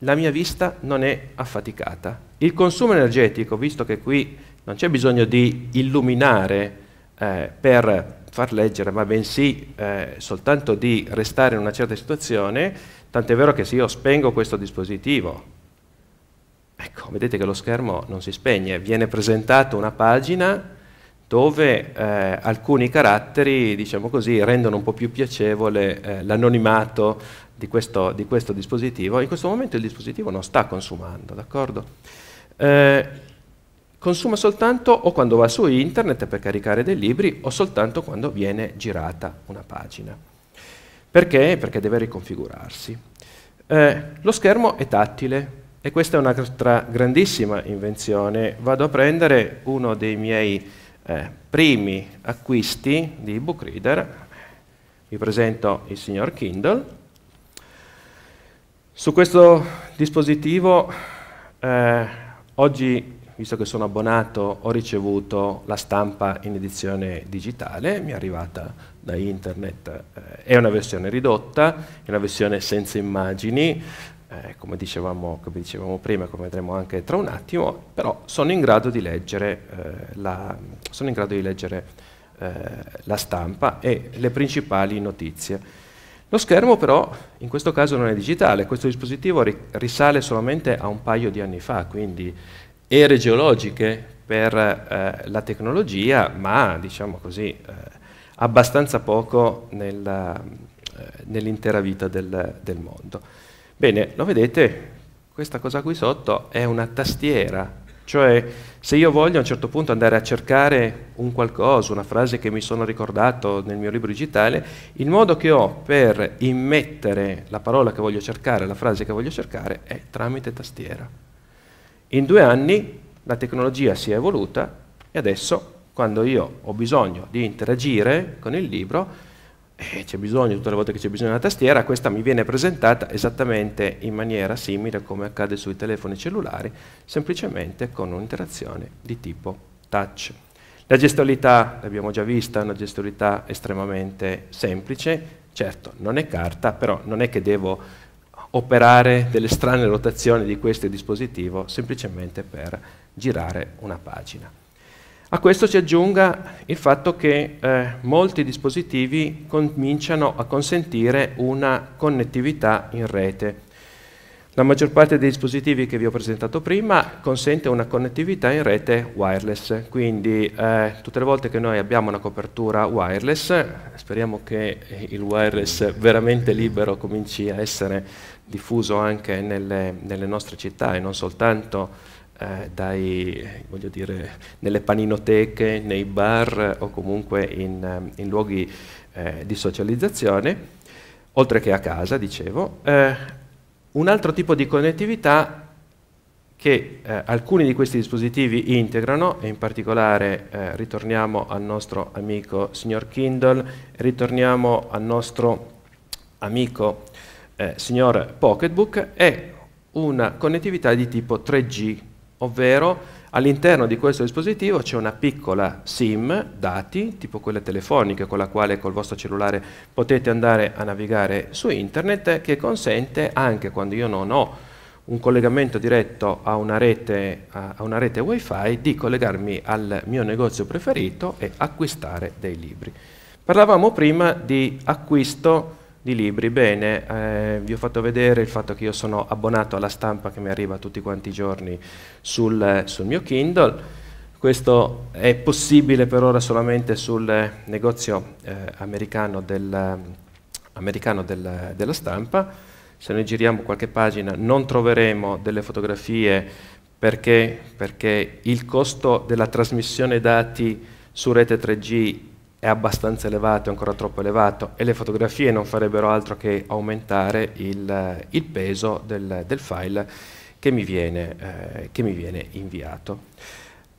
la mia vista non è affaticata. Il consumo energetico, visto che qui non c'è bisogno di illuminare eh, per far leggere, ma bensì eh, soltanto di restare in una certa situazione, tant'è vero che se io spengo questo dispositivo, Ecco, vedete che lo schermo non si spegne, viene presentata una pagina dove eh, alcuni caratteri, diciamo così, rendono un po' più piacevole eh, l'anonimato di, di questo, dispositivo. In questo momento il dispositivo non sta consumando, d'accordo? Eh, consuma soltanto o quando va su internet per caricare dei libri o soltanto quando viene girata una pagina. Perché? Perché deve riconfigurarsi. Eh, lo schermo è tattile, e questa è un'altra grandissima invenzione. Vado a prendere uno dei miei eh, primi acquisti di ebook reader, vi presento il signor Kindle. Su questo dispositivo eh, oggi, visto che sono abbonato, ho ricevuto la stampa in edizione digitale, mi è arrivata da internet, eh, è una versione ridotta, è una versione senza immagini, eh, come, dicevamo, come, dicevamo, prima, come vedremo anche tra un attimo, però sono in grado di leggere, eh, la, grado di leggere eh, la, stampa e le principali notizie. Lo schermo però in questo caso non è digitale, questo dispositivo ri risale solamente a un paio di anni fa, quindi ere geologiche per eh, la tecnologia, ma diciamo così eh, abbastanza poco eh, nell'intera vita del, del mondo. Bene, lo vedete? Questa cosa qui sotto è una tastiera, cioè se io voglio a un certo punto andare a cercare un qualcosa, una frase che mi sono ricordato nel mio libro digitale, il modo che ho per immettere la parola che voglio cercare, la frase che voglio cercare, è tramite tastiera. In due anni la tecnologia si è evoluta e adesso, quando io ho bisogno di interagire con il libro, eh, c'è bisogno, tutte le volte che c'è bisogno della tastiera, questa mi viene presentata esattamente in maniera simile come accade sui telefoni cellulari, semplicemente con un'interazione di tipo touch. La gestualità, l'abbiamo già vista, è una gestualità estremamente semplice, certo non è carta, però non è che devo operare delle strane rotazioni di questo dispositivo semplicemente per girare una pagina. A questo si aggiunga il fatto che eh, molti dispositivi cominciano a consentire una connettività in rete. La maggior parte dei dispositivi che vi ho presentato prima consente una connettività in rete wireless, quindi eh, tutte le volte che noi abbiamo una copertura wireless, speriamo che il wireless veramente libero cominci a essere diffuso anche nelle, nelle nostre città e non soltanto eh, dai, dire, nelle paninoteche, nei bar eh, o comunque in, eh, in luoghi eh, di socializzazione, oltre che a casa, dicevo. Eh, un altro tipo di connettività che eh, alcuni di questi dispositivi integrano, e in particolare ritorniamo al nostro amico signor Kindle, ritorniamo al nostro amico signor Pocketbook, è una connettività di tipo 3G, ovvero all'interno di questo dispositivo c'è una piccola SIM, dati, tipo quelle telefoniche con la quale col vostro cellulare potete andare a navigare su internet, che consente anche quando io non ho un collegamento diretto a una rete, a una rete wifi di collegarmi al mio negozio preferito e acquistare dei libri. Parlavamo prima di acquisto di libri. Bene, eh, vi ho fatto vedere il fatto che io sono abbonato alla stampa che mi arriva tutti quanti i giorni sul, sul mio Kindle. Questo è possibile per ora solamente sul negozio eh, americano, del, americano del, della stampa. Se noi giriamo qualche pagina non troveremo delle fotografie perché, perché il costo della trasmissione dati su rete 3G è abbastanza elevato, è ancora troppo elevato e le fotografie non farebbero altro che aumentare il, il peso del, del, file che mi viene, eh, che mi viene inviato.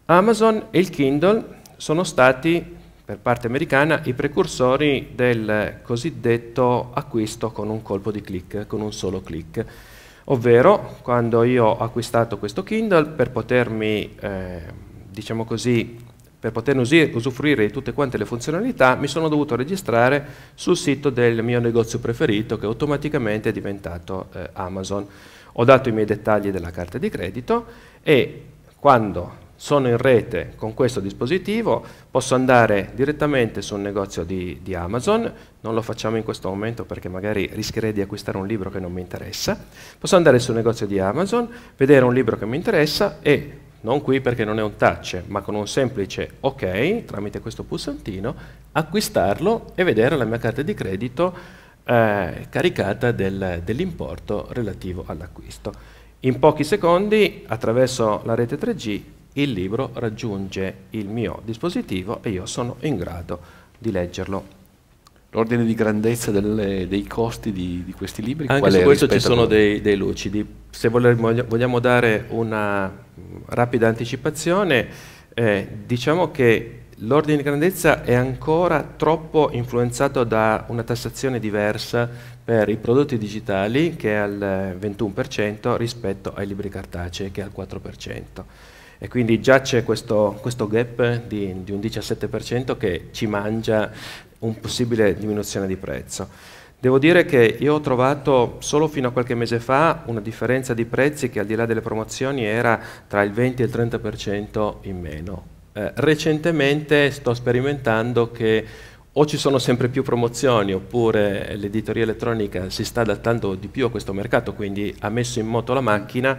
Amazon e il Kindle sono stati per parte americana i precursori del cosiddetto acquisto con un colpo di click, con un solo click. Ovvero, quando io ho acquistato questo Kindle per potermi, eh, diciamo così, per poter usufruire di tutte quante le funzionalità mi sono dovuto registrare sul sito del mio negozio preferito che automaticamente è diventato eh, Amazon. Ho dato i miei dettagli della carta di credito e quando sono in rete con questo dispositivo posso andare direttamente su un negozio di, di Amazon, non lo facciamo in questo momento perché magari rischierei di acquistare un libro che non mi interessa, posso andare sul negozio di Amazon, vedere un libro che mi interessa e non qui perché non è un touch, ma con un semplice ok tramite questo pulsantino, acquistarlo e vedere la mia carta di credito eh, caricata del, dell'importo relativo all'acquisto. In pochi secondi, attraverso la rete 3G, il libro raggiunge il mio dispositivo e io sono in grado di leggerlo l'ordine di grandezza delle, dei costi di, di, questi libri? Anche su questo ci sono dei, dei, lucidi. Se vogliamo dare una rapida anticipazione, eh, diciamo che l'ordine di grandezza è ancora troppo influenzato da una tassazione diversa per i prodotti digitali che è al 21% rispetto ai libri cartacei che è al 4%. E quindi già c'è questo, questo, gap di, di, un 17% che ci mangia un possibile diminuzione di prezzo. Devo dire che io ho trovato solo fino a qualche mese fa una differenza di prezzi che al di là delle promozioni era tra il 20 e il 30% in meno. Eh, recentemente sto sperimentando che o ci sono sempre più promozioni oppure l'editoria elettronica si sta adattando di più a questo mercato, quindi ha messo in moto la macchina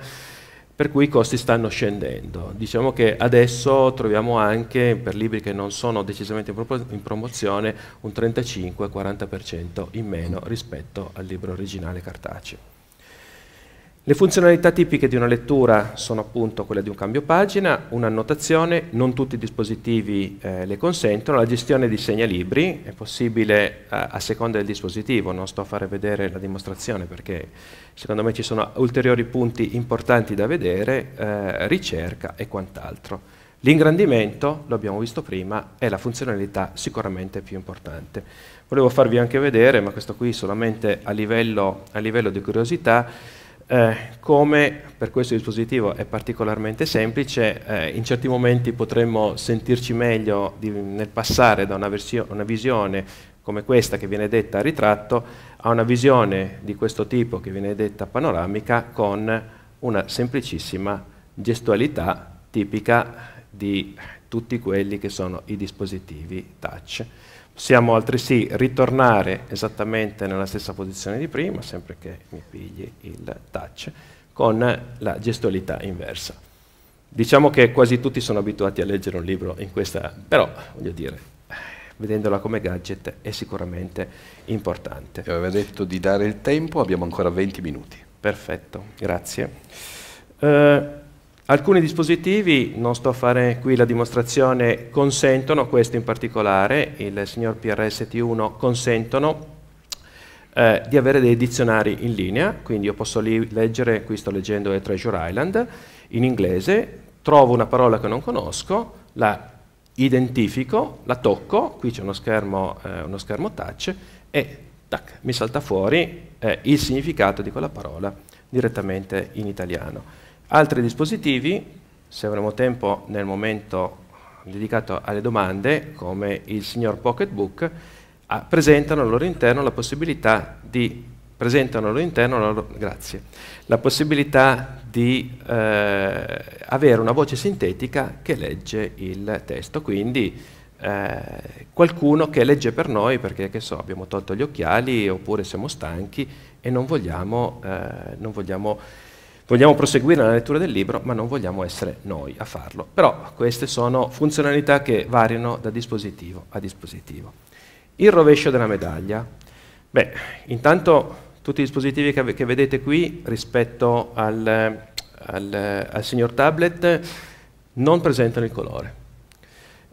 per cui i costi stanno scendendo. Diciamo che adesso troviamo anche per libri che non sono decisamente in promozione un 35-40% in meno rispetto al libro originale cartaceo. Le funzionalità tipiche di una lettura sono appunto quelle di un cambio pagina, un'annotazione, non tutti i dispositivi eh, le consentono, la gestione di segnalibri, è possibile a, a, seconda del dispositivo, non sto a fare vedere la dimostrazione perché secondo me ci sono ulteriori punti importanti da vedere, eh, ricerca e quant'altro. L'ingrandimento, lo abbiamo visto prima, è la funzionalità sicuramente più importante. Volevo farvi anche vedere, ma questo qui solamente a livello, a livello di curiosità, eh, come per questo dispositivo è particolarmente semplice, eh, in certi momenti potremmo sentirci meglio di, nel passare da una, una, visione come questa che viene detta a ritratto a una visione di questo tipo che viene detta panoramica con una semplicissima gestualità tipica di tutti quelli che sono i dispositivi touch. Possiamo altresì ritornare esattamente nella stessa posizione di prima, sempre che mi pigli il touch, con la gestualità inversa. Diciamo che quasi tutti sono abituati a leggere un libro in questa, però voglio dire, vedendola come gadget è sicuramente importante. Io aveva detto di dare il tempo, abbiamo ancora 20 minuti. Perfetto, grazie. Uh, Alcuni dispositivi, non sto a fare qui la dimostrazione, consentono, questo in particolare, il signor PRST1, consentono eh, di avere dei dizionari in linea, quindi io posso leggere, qui sto leggendo è Treasure Island, in inglese, trovo una parola che non conosco, la identifico, la tocco, qui c'è uno, eh, uno schermo, touch, e tac, mi salta fuori eh, il significato di quella parola direttamente in italiano. Altri dispositivi, se avremo tempo nel momento dedicato alle domande, come il signor Pocketbook, ah, presentano al loro interno la possibilità di presentano all'interno la, grazie, la possibilità di eh, avere una voce sintetica che legge il testo, quindi eh, qualcuno che legge per noi perché so, abbiamo tolto gli occhiali oppure siamo stanchi e non vogliamo, eh, non vogliamo Vogliamo proseguire la lettura del libro, ma non vogliamo essere noi a farlo. Però queste sono funzionalità che variano da dispositivo a dispositivo. Il rovescio della medaglia. Beh, intanto tutti i dispositivi che, che vedete qui rispetto al, al, al, signor tablet non presentano il colore.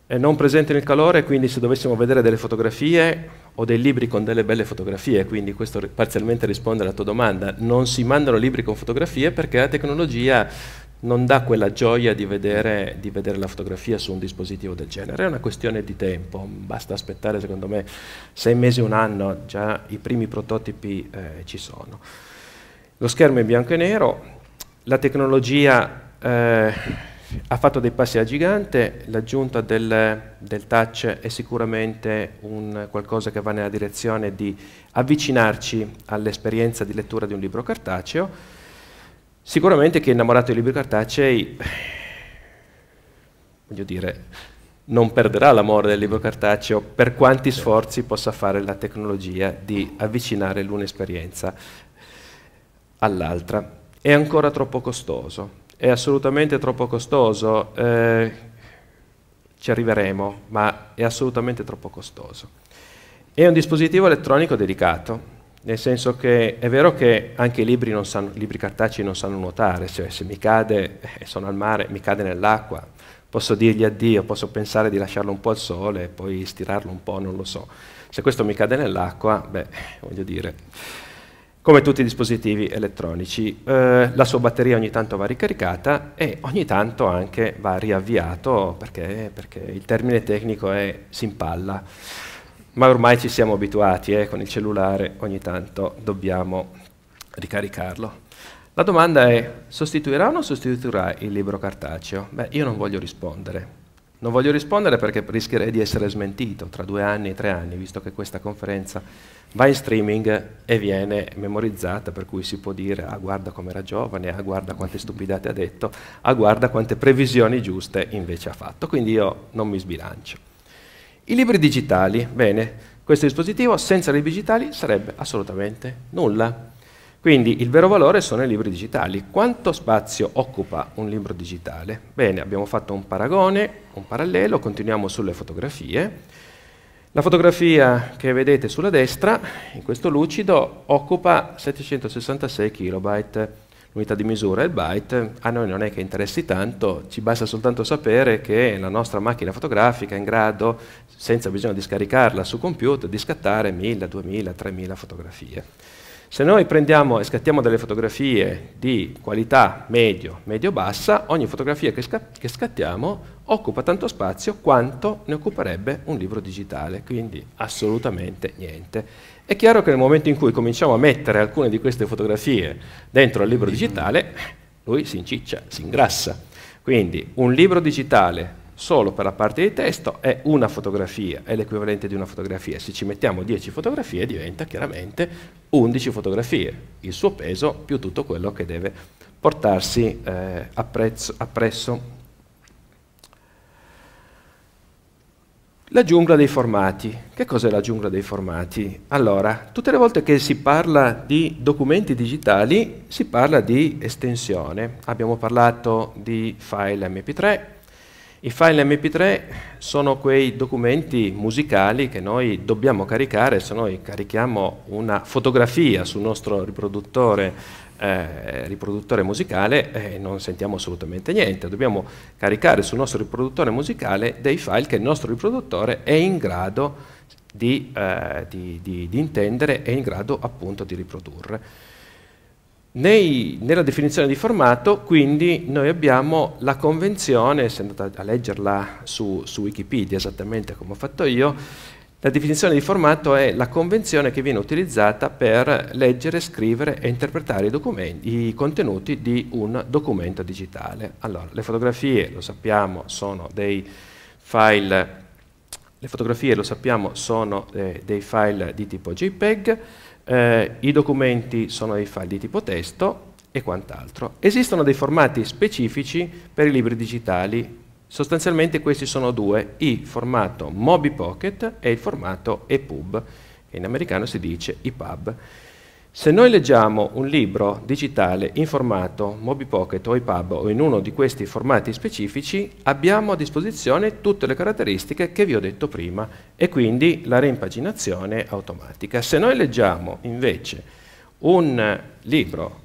E non presentano il colore, quindi se dovessimo vedere delle fotografie ho dei libri con delle belle fotografie, quindi questo parzialmente risponde alla tua domanda. Non si mandano libri con fotografie perché la tecnologia non dà quella gioia di vedere, di vedere, la fotografia su un dispositivo del genere. È una questione di tempo, basta aspettare secondo me sei mesi, un anno, già i primi prototipi eh, ci sono. Lo schermo è bianco e nero, la tecnologia eh, ha fatto dei passi da gigante, l'aggiunta del, del, touch è sicuramente un, qualcosa che va nella direzione di avvicinarci all'esperienza di lettura di un libro cartaceo. Sicuramente chi è innamorato di libri cartacei, voglio dire, non perderà l'amore del libro cartaceo per quanti certo. sforzi possa fare la tecnologia di avvicinare l'un'esperienza all'altra. È ancora troppo costoso è assolutamente troppo costoso, eh, ci arriveremo, ma è assolutamente troppo costoso. È un dispositivo elettronico dedicato, nel senso che è vero che anche i libri, sanno, libri cartacei non sanno nuotare, cioè se mi cade, eh, sono al mare, mi cade nell'acqua, posso dirgli addio, posso pensare di lasciarlo un po' al sole e poi stirarlo un po', non lo so. Se questo mi cade nell'acqua, beh, voglio dire, come tutti i dispositivi elettronici. Eh, la sua batteria ogni tanto va ricaricata e ogni tanto anche va riavviato perché, perché il termine tecnico è si impalla. Ma ormai ci siamo abituati, eh, con il cellulare ogni tanto dobbiamo ricaricarlo. La domanda è, sostituirà o non sostituirà il libro cartaceo? Beh, io non voglio rispondere. Non voglio rispondere perché rischierei di essere smentito tra due anni e tre anni, visto che questa conferenza va in streaming e viene memorizzata, per cui si può dire ah guarda com'era giovane, ah guarda quante stupidate ha detto, ah guarda quante previsioni giuste invece ha fatto, quindi io non mi sbilancio. I libri digitali, bene, questo dispositivo senza libri digitali sarebbe assolutamente nulla. Quindi il vero valore sono i libri digitali. Quanto spazio occupa un libro digitale? Bene, abbiamo fatto un paragone, un parallelo, continuiamo sulle fotografie. La fotografia che vedete sulla destra, in questo lucido, occupa 766 kilobyte, l'unità di misura è il byte, a noi non è che interessi tanto, ci basta soltanto sapere che la nostra macchina fotografica è in grado, senza bisogno di scaricarla su computer, di scattare 1000, 2000, 3000 fotografie. Se noi prendiamo e scattiamo delle fotografie di qualità medio, medio-bassa, ogni fotografia che, sca che scattiamo occupa tanto spazio quanto ne occuperebbe un libro digitale, quindi assolutamente niente. È chiaro che nel momento in cui cominciamo a mettere alcune di queste fotografie dentro al libro digitale, lui si inciccia, si ingrassa. Quindi un libro digitale solo per la parte di testo è una fotografia, è l'equivalente di una fotografia. Se ci mettiamo 10 fotografie diventa chiaramente 11 fotografie, il suo peso più tutto quello che deve portarsi eh, apprezzo, appresso La giungla dei formati. Che cos'è la giungla dei formati? Allora, tutte le volte che si parla di documenti digitali si parla di estensione. Abbiamo parlato di file MP3. I file MP3 sono quei documenti musicali che noi dobbiamo caricare, se noi carichiamo una fotografia sul nostro riproduttore eh, riproduttore musicale eh, non sentiamo assolutamente niente, dobbiamo caricare sul nostro riproduttore musicale dei file che il nostro riproduttore è in grado di, eh, di, di, di intendere, è in grado appunto di riprodurre. Nei, nella definizione di formato, quindi, noi abbiamo la convenzione, se andate a leggerla su, su Wikipedia esattamente come ho fatto io, la definizione di formato è la convenzione che viene utilizzata per leggere, scrivere e interpretare i, i contenuti di un documento digitale. Allora, le fotografie, lo sappiamo, sono dei file, sappiamo, sono, eh, dei file di tipo JPEG, eh, i documenti sono dei file di tipo testo e quant'altro. Esistono dei formati specifici per i libri digitali Sostanzialmente questi sono due, il formato Mobi Pocket e il formato EPUB, che in americano si dice EPUB. Se noi leggiamo un libro digitale in formato Mobi Pocket o EPUB o in uno di questi formati specifici, abbiamo a disposizione tutte le caratteristiche che vi ho detto prima e quindi la reimpaginazione automatica. Se noi leggiamo invece un libro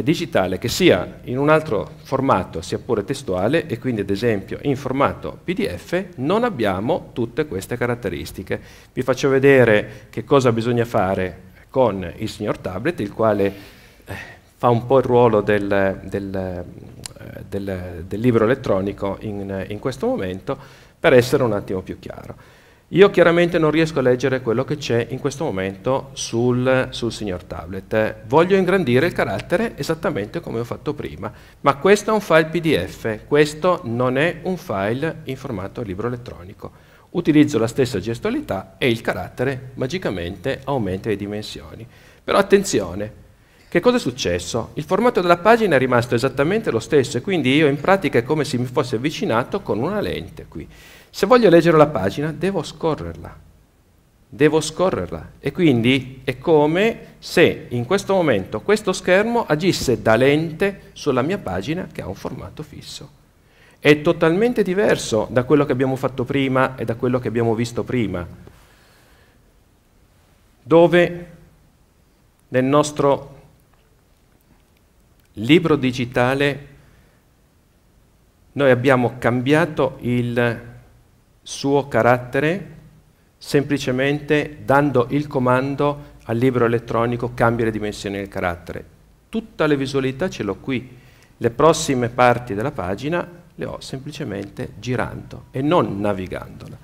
digitale che sia in un altro formato, sia pure testuale, e quindi ad esempio in formato PDF, non abbiamo tutte queste caratteristiche. Vi faccio vedere che cosa bisogna fare con il signor Tablet, il quale eh, fa un po' il ruolo del, del, eh, del, del libro elettronico in, in questo momento, per essere un attimo più chiaro. Io chiaramente non riesco a leggere quello che c'è in questo momento sul, sul, signor tablet. Voglio ingrandire il carattere esattamente come ho fatto prima, ma questo è un file PDF, questo non è un file in formato libro elettronico. Utilizzo la stessa gestualità e il carattere magicamente aumenta le dimensioni. Però attenzione, che cosa è successo? Il formato della pagina è rimasto esattamente lo stesso e quindi io in pratica è come se mi fosse avvicinato con una lente qui. Se voglio leggere la pagina, devo scorrerla. Devo scorrerla. E quindi è come se in questo momento questo schermo agisse da lente sulla mia pagina che ha un formato fisso. È totalmente diverso da quello che abbiamo fatto prima e da quello che abbiamo visto prima. Dove nel nostro libro digitale noi abbiamo cambiato il suo carattere semplicemente dando il comando al libro elettronico cambia le dimensioni del carattere. Tutta le visualità ce l'ho qui, le prossime parti della pagina le ho semplicemente girando e non navigandola.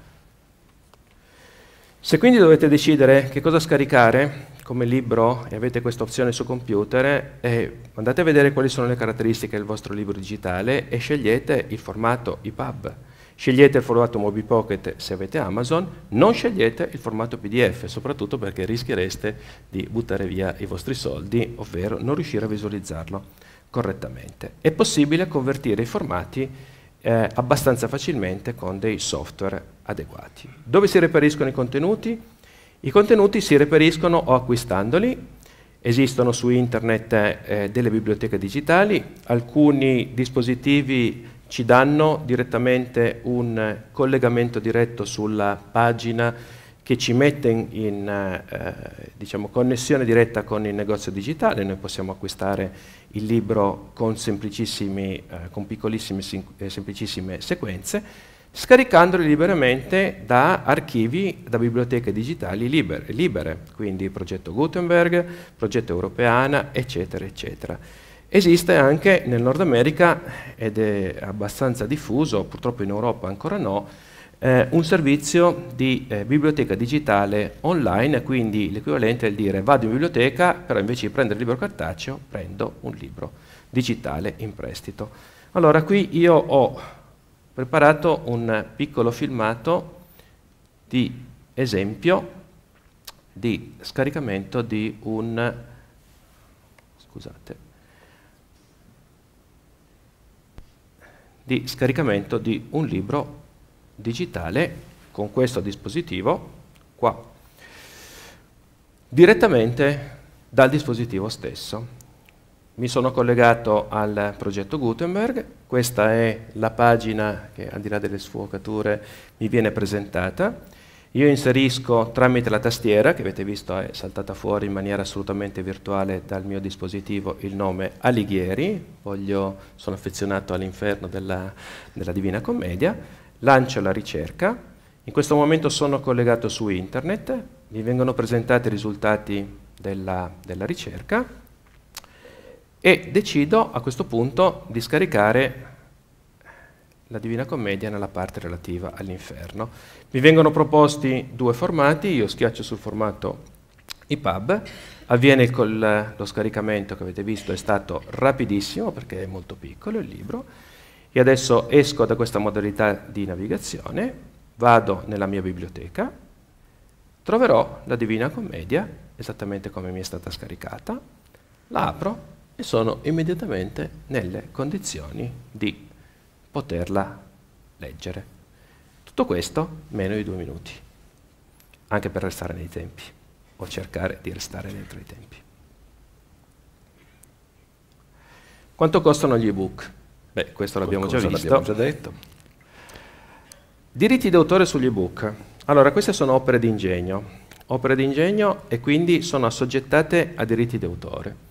Se quindi dovete decidere che cosa scaricare come libro e avete questa opzione su computer, eh, andate a vedere quali sono le caratteristiche del vostro libro digitale e scegliete il formato EPUB Scegliete il formato Mobi Pocket se avete Amazon, non scegliete il formato PDF, soprattutto perché rischiereste di buttare via i vostri soldi, ovvero non riuscire a visualizzarlo correttamente. È possibile convertire i formati eh, abbastanza facilmente con dei software adeguati. Dove si reperiscono i contenuti? I contenuti si reperiscono o acquistandoli, esistono su internet eh, delle biblioteche digitali, alcuni dispositivi ci danno direttamente un collegamento diretto sulla pagina che ci mette in, in eh, diciamo, connessione diretta con il negozio digitale, noi possiamo acquistare il libro con, eh, con piccolissime eh, semplicissime sequenze, scaricandoli liberamente da archivi, da biblioteche digitali libere, libere quindi progetto Gutenberg, progetto Europeana, eccetera, eccetera. Esiste anche nel Nord America, ed è abbastanza diffuso, purtroppo in Europa ancora no, eh, un servizio di eh, biblioteca digitale online, quindi l'equivalente è il dire vado in biblioteca, però invece di prendere il libro cartaceo prendo un libro digitale in prestito. Allora qui io ho preparato un piccolo filmato di esempio di scaricamento di un... scusate di scaricamento di un libro digitale con questo dispositivo qua, direttamente dal dispositivo stesso. Mi sono collegato al progetto Gutenberg, questa è la pagina che al di là delle sfuocature mi viene presentata io inserisco tramite la tastiera, che avete visto è saltata fuori in maniera assolutamente virtuale dal mio dispositivo, il nome Alighieri, voglio, sono affezionato all'inferno della, della Divina Commedia, lancio la ricerca, in questo momento sono collegato su internet, mi vengono presentati i risultati della, della ricerca e decido a questo punto di scaricare la Divina Commedia nella parte relativa all'inferno. Mi vengono proposti due formati, io schiaccio sul formato EPUB, avviene col, lo scaricamento che avete visto è stato rapidissimo perché è molto piccolo il libro, e adesso esco da questa modalità di navigazione, vado nella mia biblioteca, troverò la Divina Commedia, esattamente come mi è stata scaricata, la apro e sono immediatamente nelle condizioni di poterla leggere. Tutto questo meno di due minuti, anche per restare nei tempi o cercare di restare dentro i tempi. Quanto costano gli ebook? Beh, questo l'abbiamo già visto. L'abbiamo già detto. Diritti d'autore sugli ebook. Allora, queste sono opere di ingegno, opere d'ingegno e quindi sono assoggettate a diritti d'autore.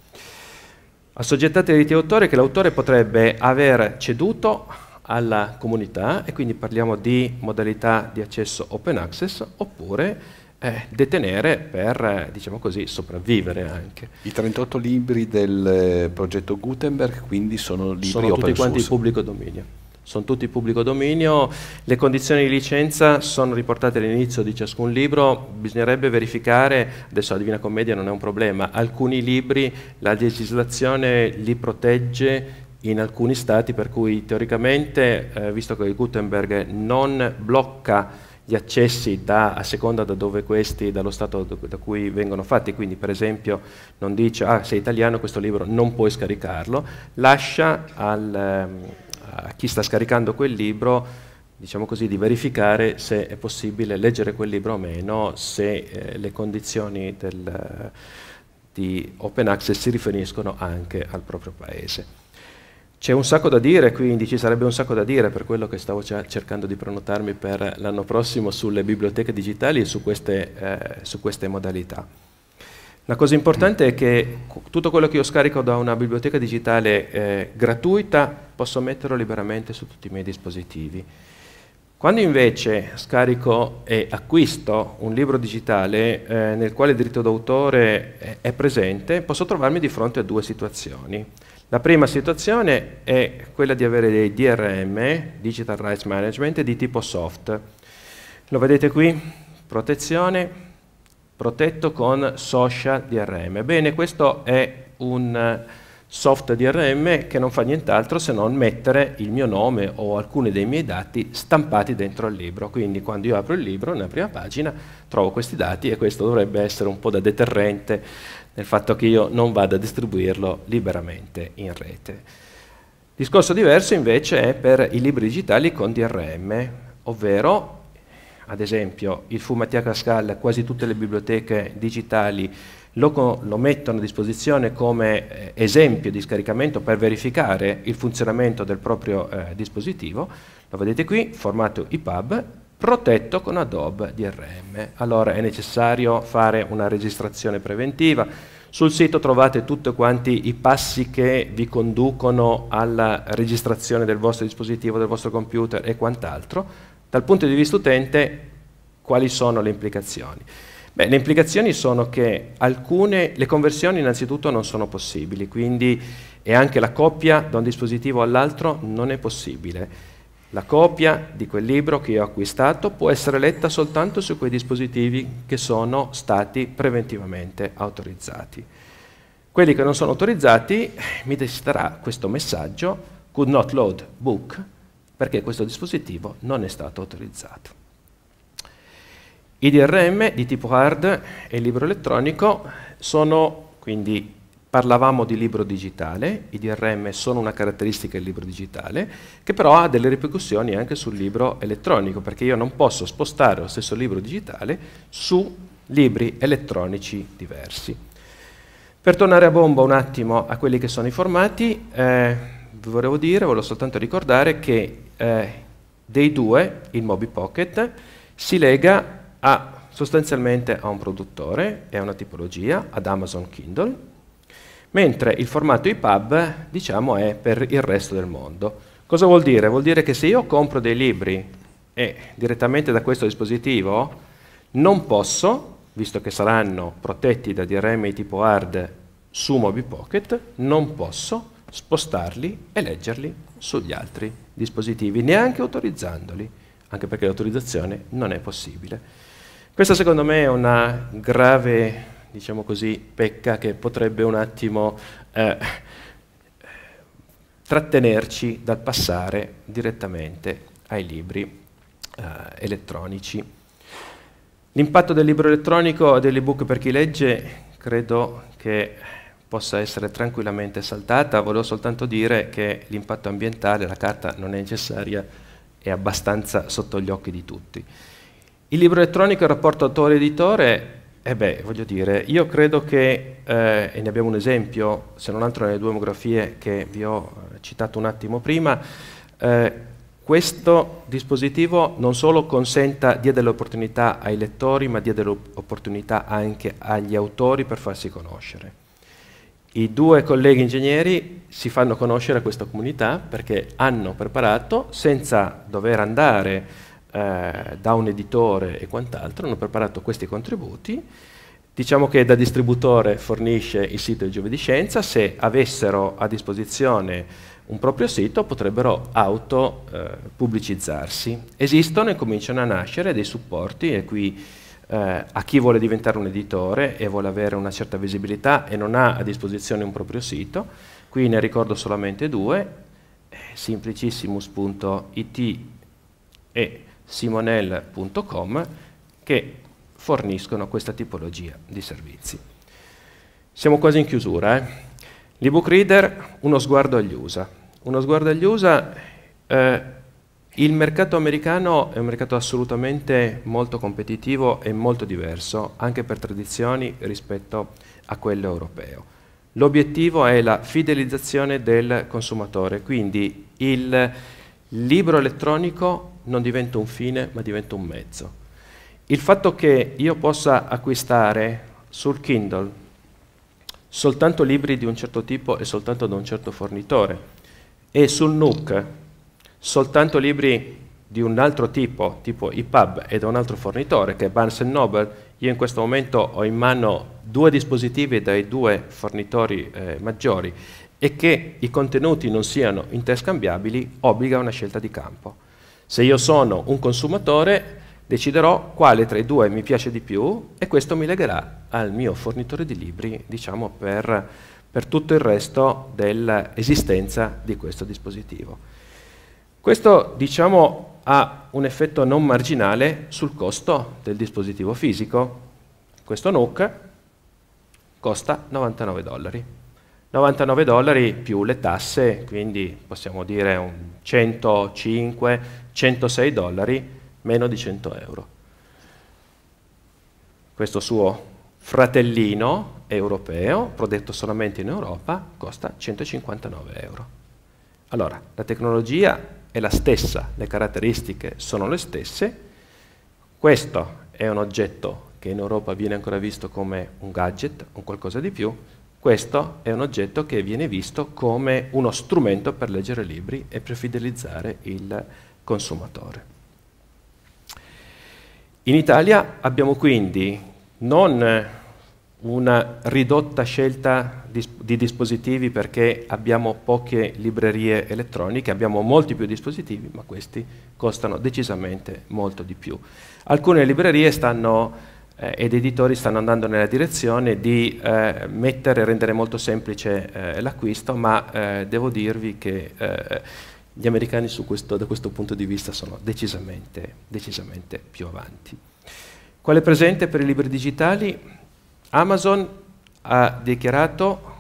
Assoggettate a diritti d'autore che l'autore potrebbe aver ceduto alla comunità e quindi parliamo di modalità di accesso open access oppure eh, detenere per, eh, diciamo così, sopravvivere anche. I 38 libri del eh, progetto Gutenberg quindi sono libri sono open source? Sono tutti quanti pubblico dominio. Sono tutti pubblico dominio, le condizioni di licenza sono riportate all'inizio di ciascun libro, bisognerebbe verificare, adesso la Divina Commedia non è un problema, alcuni libri la legislazione li protegge in alcuni stati per cui teoricamente, eh, visto che il Gutenberg non blocca gli accessi da, a seconda da dove questi, dallo stato da cui vengono fatti, quindi per esempio non dice ah sei italiano questo libro non puoi scaricarlo, lascia al, ehm, a chi sta scaricando quel libro diciamo così, di verificare se è possibile leggere quel libro o meno, se eh, le condizioni del, di open access si riferiscono anche al proprio paese. C'è un sacco da dire, quindi ci sarebbe un sacco da dire per quello che stavo cercando di prenotarmi per l'anno prossimo sulle biblioteche digitali e su queste, eh, su queste modalità. La cosa importante è che tutto quello che io scarico da una biblioteca digitale eh, gratuita posso metterlo liberamente su tutti i miei dispositivi. Quando invece scarico e acquisto un libro digitale eh, nel quale il diritto d'autore è presente, posso trovarmi di fronte a due situazioni. La prima situazione è quella di avere dei DRM, Digital Rights Management, di tipo soft. Lo vedete qui? Protezione, protetto con social DRM. Bene, questo è un eh, soft DRM che non fa nient'altro se non mettere il mio nome o alcuni dei miei dati stampati dentro al libro. Quindi quando io apro il libro, nella prima pagina, trovo questi dati e questo dovrebbe essere un po' da deterrente nel fatto che io non vada a distribuirlo liberamente in rete. Discorso diverso invece è per i libri digitali con DRM, ovvero ad esempio il Fumatia Cascal, quasi tutte le biblioteche digitali lo, lo, mettono a disposizione come eh, esempio di scaricamento per verificare il funzionamento del proprio eh, dispositivo. Lo vedete qui, formato EPUB, protetto con Adobe DRM. Allora è necessario fare una registrazione preventiva. Sul sito trovate tutti quanti i passi che vi conducono alla registrazione del vostro dispositivo, del vostro computer e quant'altro. Dal punto di vista utente, quali sono le implicazioni? Beh, le implicazioni sono che alcune, le conversioni innanzitutto non sono possibili, quindi e anche la coppia da un dispositivo all'altro non è possibile. La copia di quel libro che ho acquistato può essere letta soltanto su quei dispositivi che sono stati preventivamente autorizzati. Quelli che non sono autorizzati mi desisterà questo messaggio could not load book perché questo dispositivo non è stato autorizzato. I DRM di tipo hard e libro elettronico sono quindi Parlavamo di libro digitale, i DRM sono una caratteristica del libro digitale, che però ha delle ripercussioni anche sul libro elettronico, perché io non posso spostare lo stesso libro digitale su libri elettronici diversi. Per tornare a bomba un attimo a quelli che sono i formati, eh, vi volevo dire, volevo soltanto ricordare che eh, dei due, il Mobi Pocket, si lega a, sostanzialmente a un produttore e a una tipologia, ad Amazon Kindle, mentre il formato EPUB diciamo, è per il resto del mondo. Cosa vuol dire? Vuol dire che se io compro dei libri eh, direttamente da questo dispositivo, non posso, visto che saranno protetti da DRM tipo hard su Mobi Pocket, non posso spostarli e leggerli sugli altri dispositivi, neanche autorizzandoli, anche perché l'autorizzazione non è possibile. Questa secondo me è una grave diciamo così, pecca che potrebbe un attimo eh, trattenerci dal passare direttamente ai libri eh, elettronici. L'impatto del libro elettronico e dell'ebook per chi legge credo che possa essere tranquillamente saltata, volevo soltanto dire che l'impatto ambientale, la carta non è necessaria, è abbastanza sotto gli occhi di tutti. Il libro elettronico e il rapporto autore-editore eh beh, voglio dire, io credo che, eh, e ne abbiamo un esempio, se non altro nelle due demografie che vi ho eh, citato un attimo prima, eh, questo dispositivo non solo consenta, dia delle opportunità ai lettori, ma dia delle opportunità anche agli autori per farsi conoscere. I due colleghi ingegneri si fanno conoscere a questa comunità perché hanno preparato, senza dover andare eh, da un editore e quant'altro, hanno preparato questi contributi. Diciamo che da distributore fornisce il sito di Giovedì Scienza, se avessero a disposizione un proprio sito potrebbero auto eh, pubblicizzarsi. Esistono e cominciano a nascere dei supporti e qui eh, a chi vuole diventare un editore e vuole avere una certa visibilità e non ha a disposizione un proprio sito, qui ne ricordo solamente due, eh, simplicissimus.it e simonel.com che forniscono questa tipologia di servizi. Siamo quasi in chiusura. Eh? L'ebook reader, uno sguardo agli USA. Uno sguardo agli USA, eh, il mercato americano è un mercato assolutamente molto competitivo e molto diverso, anche per tradizioni rispetto a quello europeo. L'obiettivo è la fidelizzazione del consumatore, quindi il libro elettronico non diventa un fine, ma diventa un mezzo. Il fatto che io possa acquistare sul Kindle soltanto libri di un certo tipo e soltanto da un certo fornitore, e sul NUC soltanto libri di un altro tipo, tipo EPUB, e da un altro fornitore che è Barnes Noble, io in questo momento ho in mano due dispositivi dai due fornitori eh, maggiori e che i contenuti non siano interscambiabili obbliga a una scelta di campo. Se io sono un consumatore, deciderò quale tra i due mi piace di più e questo mi legherà al mio fornitore di libri, diciamo, per, per tutto il resto dell'esistenza di questo dispositivo. Questo, diciamo, ha un effetto non marginale sul costo del dispositivo fisico. Questo NUC costa 99 dollari. 99 dollari più le tasse, quindi possiamo dire 105, 106 dollari, meno di 100 euro. Questo suo fratellino europeo, prodotto solamente in Europa, costa 159 euro. Allora, la tecnologia è la stessa, le caratteristiche sono le stesse, questo è un oggetto che in Europa viene ancora visto come un gadget, un qualcosa di più, questo è un oggetto che viene visto come uno strumento per leggere libri e per fidelizzare il consumatore. In Italia abbiamo quindi non una ridotta scelta di dispositivi perché abbiamo poche librerie elettroniche, abbiamo molti più dispositivi, ma questi costano decisamente molto di più. Alcune librerie stanno eh, ed editori stanno andando nella direzione di eh, mettere e rendere molto semplice eh, l'acquisto, ma eh, devo dirvi che eh, gli americani questo, da questo punto di vista sono decisamente, decisamente più avanti. Quale presente per i libri digitali? Amazon ha dichiarato,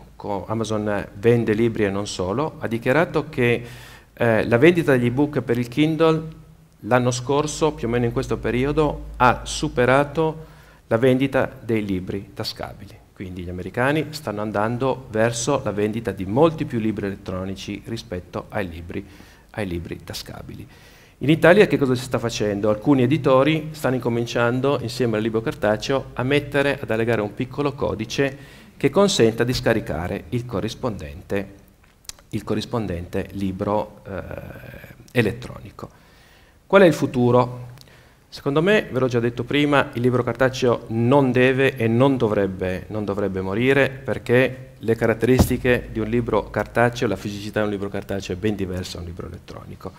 Amazon vende libri e non solo, ha dichiarato che eh, la vendita degli ebook per il Kindle l'anno scorso, più o meno in questo periodo, ha superato la vendita dei libri tascabili. Quindi gli americani stanno andando verso la vendita di molti più libri elettronici rispetto ai libri, ai libri tascabili. In Italia che cosa si sta facendo? Alcuni editori stanno incominciando, insieme al libro cartaceo, a mettere, ad allegare un piccolo codice che consenta di scaricare il corrispondente, il corrispondente libro eh, elettronico. Qual è il futuro? Secondo me, ve l'ho già detto prima, il libro cartaceo non deve e non dovrebbe, non dovrebbe, morire perché le caratteristiche di un libro cartaceo, la fisicità di un libro cartaceo è ben diversa da un libro elettronico.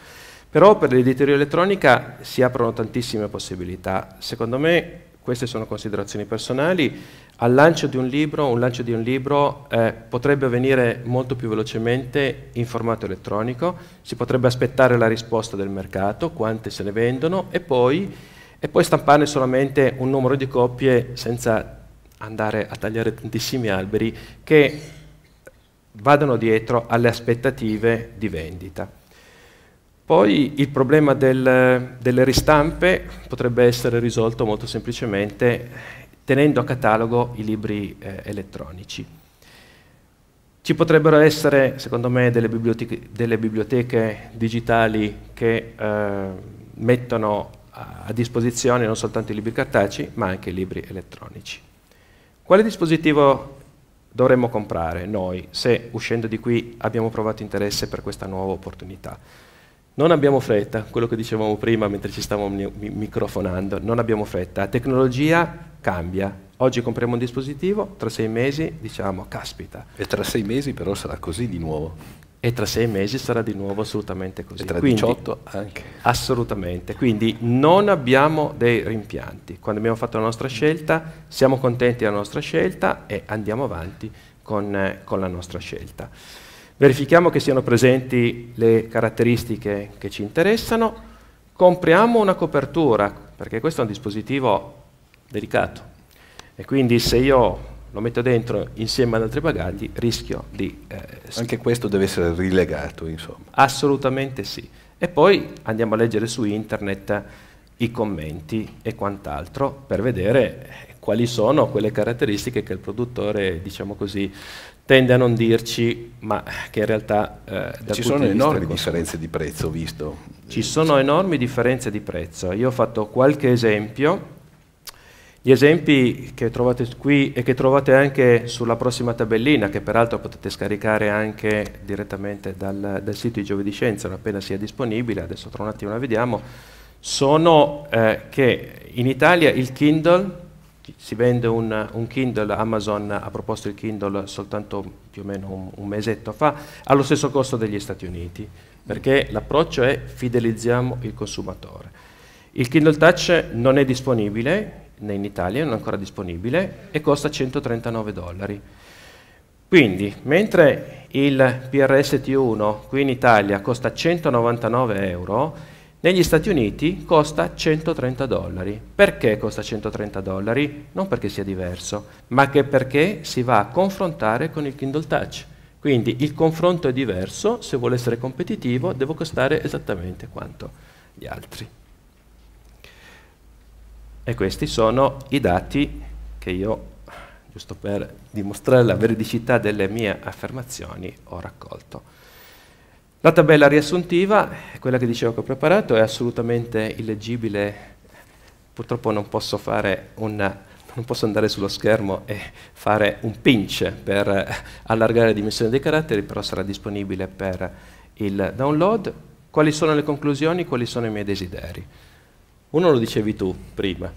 Però per l'editoria elettronica si aprono tantissime possibilità. Secondo me, queste sono considerazioni personali, al lancio di un libro, un lancio di un libro eh, potrebbe avvenire molto più velocemente in formato elettronico, si potrebbe aspettare la risposta del mercato, quante se ne vendono e poi, e poi stamparne solamente un numero di copie senza andare a tagliare tantissimi alberi che vadano dietro alle aspettative di vendita. Poi il problema del, delle ristampe potrebbe essere risolto molto semplicemente tenendo a catalogo i libri eh, elettronici. Ci potrebbero essere, secondo me, delle biblioteche, delle biblioteche digitali che eh, mettono a disposizione non soltanto i libri cartacei, ma anche i libri elettronici. Quale dispositivo dovremmo comprare noi se uscendo di qui abbiamo provato interesse per questa nuova opportunità? Non abbiamo fretta, quello che dicevamo prima mentre ci stavamo mi microfonando, non abbiamo fretta, la tecnologia cambia. Oggi compriamo un dispositivo, tra sei mesi diciamo, caspita. E tra sei mesi però sarà così di nuovo. E tra sei mesi sarà di nuovo assolutamente così. E tra Quindi, 18 anche. Assolutamente. Quindi non abbiamo dei rimpianti. Quando abbiamo fatto la nostra scelta, siamo contenti della nostra scelta e andiamo avanti con, eh, con la nostra scelta verifichiamo che siano presenti le caratteristiche che ci interessano, compriamo una copertura, perché questo è un dispositivo delicato e quindi se io lo metto dentro insieme ad altri bagagli rischio di... Eh, Anche questo deve essere rilegato, insomma. Assolutamente sì. E poi andiamo a leggere su internet i commenti e quant'altro per vedere quali sono quelle caratteristiche che il produttore, diciamo così, tende a non dirci, ma che in realtà... Eh, Ci sono di enormi differenze di prezzo, visto. Ci sono enormi differenze di prezzo. Io ho fatto qualche esempio. Gli esempi che trovate qui e che trovate anche sulla prossima tabellina, che peraltro potete scaricare anche direttamente dal, dal sito di Giovedì Scienza, appena sia disponibile, adesso tra un attimo la vediamo, sono eh, che in Italia il Kindle si vende un, un, Kindle, Amazon ha proposto il Kindle soltanto più o meno un, un mesetto fa, allo stesso costo degli Stati Uniti, perché l'approccio è fidelizziamo il consumatore. Il Kindle Touch non è disponibile né in Italia, non è ancora disponibile e costa 139 dollari. Quindi, mentre il PRS T1 qui in Italia costa 199 euro, negli Stati Uniti costa 130 dollari. Perché costa 130 dollari? Non perché sia diverso, ma che perché si va a confrontare con il Kindle Touch. Quindi il confronto è diverso, se vuole essere competitivo devo costare esattamente quanto gli altri. E questi sono i dati che io, giusto per dimostrare la veridicità delle mie affermazioni, ho raccolto. La tabella riassuntiva, quella che dicevo che ho preparato, è assolutamente illeggibile. Purtroppo non posso, una, non posso andare sullo schermo e fare un pinch per allargare la dimensione dei caratteri, però sarà disponibile per il download. Quali sono le conclusioni? Quali sono i miei desideri? Uno lo dicevi tu prima.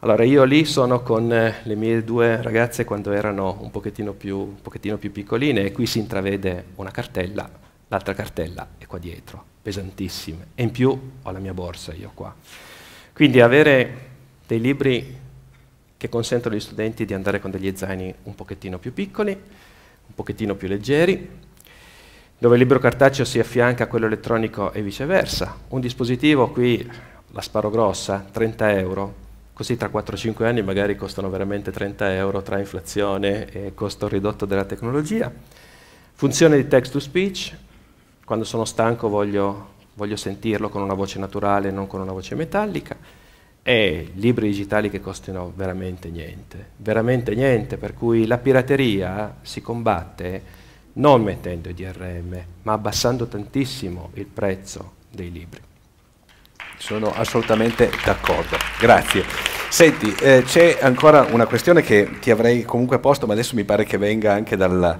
Allora, io lì sono con le mie due ragazze quando erano un pochettino più, un pochettino più piccoline e qui si intravede una cartella L'altra cartella è qua dietro, pesantissime. E in più ho la mia borsa io qua. Quindi avere dei libri che consentono agli studenti di andare con degli zaini un pochettino più piccoli, un pochettino più leggeri, dove il libro cartaceo si affianca a quello elettronico e viceversa. Un dispositivo qui, la sparo grossa, 30 euro, così tra 4-5 anni magari costano veramente 30 euro tra inflazione e costo ridotto della tecnologia. Funzione di text to speech, quando sono stanco voglio, voglio sentirlo con una voce naturale, non con una voce metallica. E libri digitali che costino veramente niente, veramente niente, per cui la pirateria si combatte non mettendo i DRM, ma abbassando tantissimo il prezzo dei libri. Sono assolutamente d'accordo, grazie. Senti, eh, c'è ancora una questione che ti avrei comunque posto, ma adesso mi pare che venga anche dalla,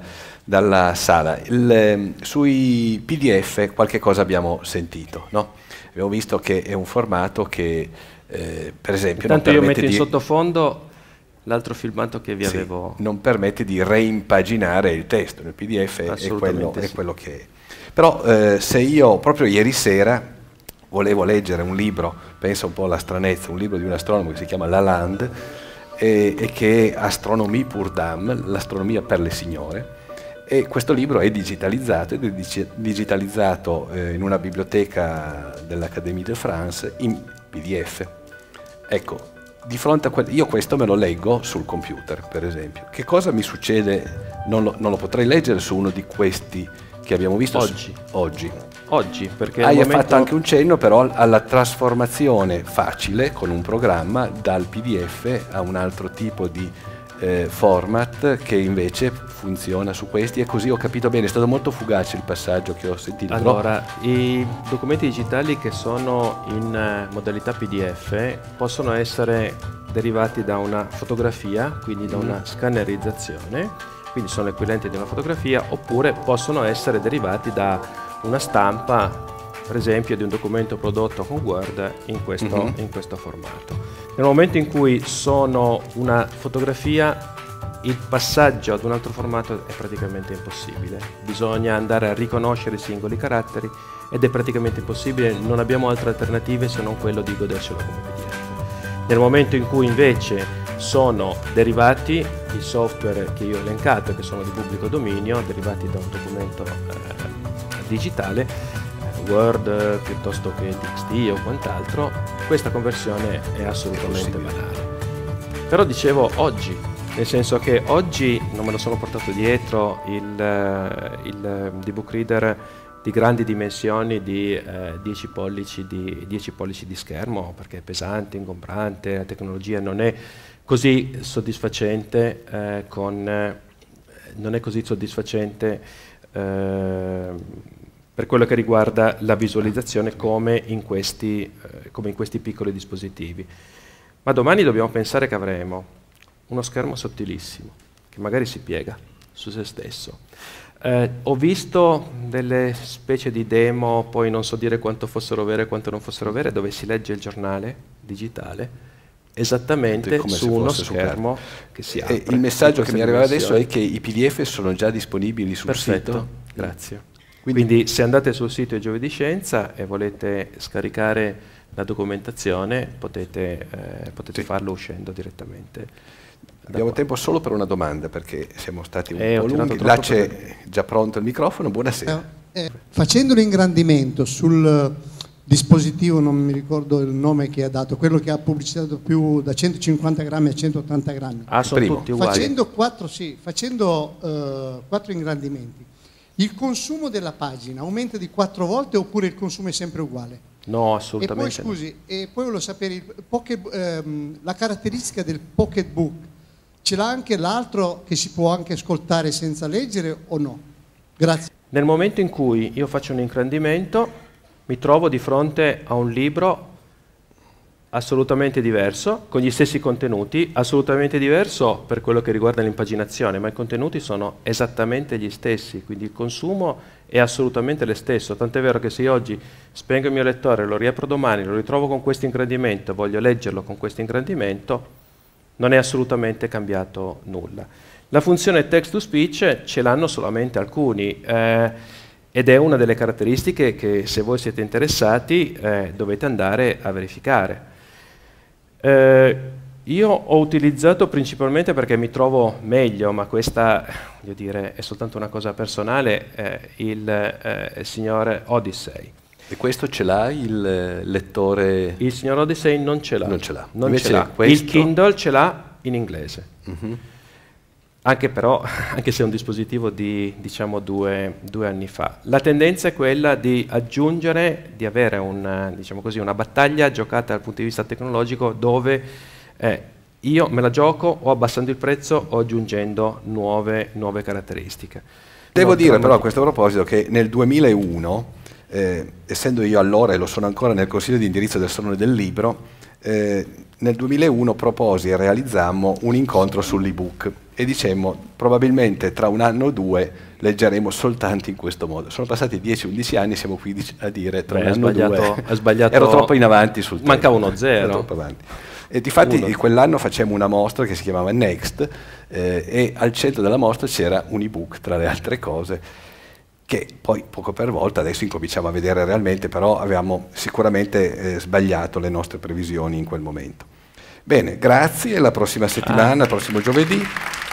dalla sala. Il, ehm, sui PDF qualche cosa abbiamo sentito, no? abbiamo visto che è un formato che eh, per esempio... Intanto io metto in sottofondo l'altro filmato che vi sì, avevo... Non permette di reimpaginare il testo, il PDF è quello, sì. è quello, che è. Però eh, se io proprio ieri sera volevo leggere un libro, penso un po' alla stranezza, un libro di un astronomo che si chiama Lalande e, e che è Astronomie pour Dame, l'astronomia per le signore, e questo libro è digitalizzato ed è digitalizzato eh, in una biblioteca dell'Académie de France in PDF. Ecco, di fronte a que- io questo me lo leggo sul computer, per esempio. Che cosa mi succede? Non lo, non lo potrei leggere su uno di questi che abbiamo visto oggi. Su- oggi. oggi perché hai momento... fatto anche un cenno però alla trasformazione facile con un programma dal PDF a un altro tipo di eh, format che invece funziona su questi e così ho capito bene, è stato molto fugace il passaggio che ho sentito. Allora, i documenti digitali che sono in eh, modalità PDF possono essere derivati da una fotografia, quindi da mm. una scannerizzazione, quindi sono l'equivalente di una fotografia, oppure possono essere derivati da una stampa per esempio di un documento prodotto con Word in questo, mm -hmm. in questo formato. Nel momento in cui sono una fotografia il passaggio ad un altro formato è praticamente impossibile. Bisogna andare a riconoscere i singoli caratteri ed è praticamente impossibile, non abbiamo altre alternative se non quello di godercelo come PDF. Nel momento in cui invece sono derivati i software che io ho elencato, che sono di pubblico dominio, derivati da un documento eh, digitale, Word eh, piuttosto che TXT o quant'altro, questa conversione è assolutamente banale. Però dicevo oggi, nel senso che oggi non me lo sono portato dietro il, eh, il ehm, dbook reader di grandi dimensioni di, eh, 10, pollici di 10 pollici di schermo perché è pesante, ingombrante, la tecnologia non è così soddisfacente eh, con, eh, non è così soddisfacente eh, per quello che riguarda la visualizzazione come in questi, eh, come in questi piccoli dispositivi. Ma domani dobbiamo pensare che avremo uno schermo sottilissimo, che magari si piega su se stesso. Eh, ho visto delle specie di demo, poi non so dire quanto fossero vere e quanto non fossero vere, dove si legge il giornale digitale esattamente come su uno certo, schermo super. che si apre. E il messaggio che mi arriva adesso è che i PDF sono già disponibili sul Perfetto, sito. Grazie. Quindi, Quindi se andate sul sito di Giovedì Scienza e volete scaricare la documentazione potete, eh, potete sì. farlo uscendo direttamente. Abbiamo tempo solo per una domanda perché siamo stati un eh, po' lunghi. Là c'è per... già pronto il microfono, buonasera. Eh, eh, facendo l'ingrandimento sul eh, dispositivo, non mi ricordo il nome che ha dato, quello che ha pubblicizzato più da 150 grammi a 180 grammi. Ah, sono Primo. tutti uguali. Facendo quattro, sì, facendo, eh, quattro ingrandimenti il consumo della pagina aumenta di quattro volte oppure il consumo è sempre uguale? No, assolutamente. E poi scusi, no. e poi volevo sapere pocket, ehm, la caratteristica del pocketbook, ce l'ha anche l'altro che si può anche ascoltare senza leggere o no? Grazie. Nel momento in cui io faccio un ingrandimento mi trovo di fronte a un libro assolutamente diverso, con gli stessi contenuti, assolutamente diverso per quello che riguarda l'impaginazione, ma i contenuti sono esattamente gli stessi, quindi il consumo è assolutamente lo stesso, tant'è vero che se io oggi spengo il mio lettore, lo riapro domani, lo ritrovo con questo ingrandimento, voglio leggerlo con questo ingrandimento, non è assolutamente cambiato nulla. La funzione text to speech ce l'hanno solamente alcuni. Eh, ed è una delle caratteristiche che se voi siete interessati eh, dovete andare a verificare. Eh, io ho utilizzato principalmente perché mi trovo meglio, ma questa voglio dire, è soltanto una cosa personale, eh, il, eh, il signor Odyssey. E questo ce l'ha il eh, lettore? Il signor Odyssey non ce l'ha. Non ce l'ha. Non ce l'ha. Questo... Il Kindle ce l'ha in inglese. Uh mhm. -huh anche, però, [LAUGHS] anche se è un dispositivo di diciamo, due, due, anni fa. La tendenza è quella di aggiungere, di avere un, diciamo così, una battaglia giocata dal punto di vista tecnologico dove eh, io me la gioco o abbassando il prezzo o aggiungendo nuove, nuove caratteristiche. Devo no, dire però a questo proposito che nel 2001, eh, essendo io allora e lo sono ancora nel consiglio di indirizzo del Salone del Libro, eh, nel 2001 proposi e realizzammo un incontro sull'ebook e dicemmo probabilmente tra un anno o due leggeremo soltanto in questo modo. Sono passati 10-11 anni, siamo qui a dire tra Beh, un anno o due. È sbagliato. Ero troppo in avanti sul tema. Manca uno zero. E difatti uno. quell'anno facemmo una mostra che si chiamava Next eh, e al centro della mostra c'era un ebook tra le altre cose che poi poco per volta adesso incominciamo a vedere realmente, però avevamo sicuramente eh, sbagliato le nostre previsioni in quel momento. Bene, grazie, la prossima settimana, ah. prossimo giovedì.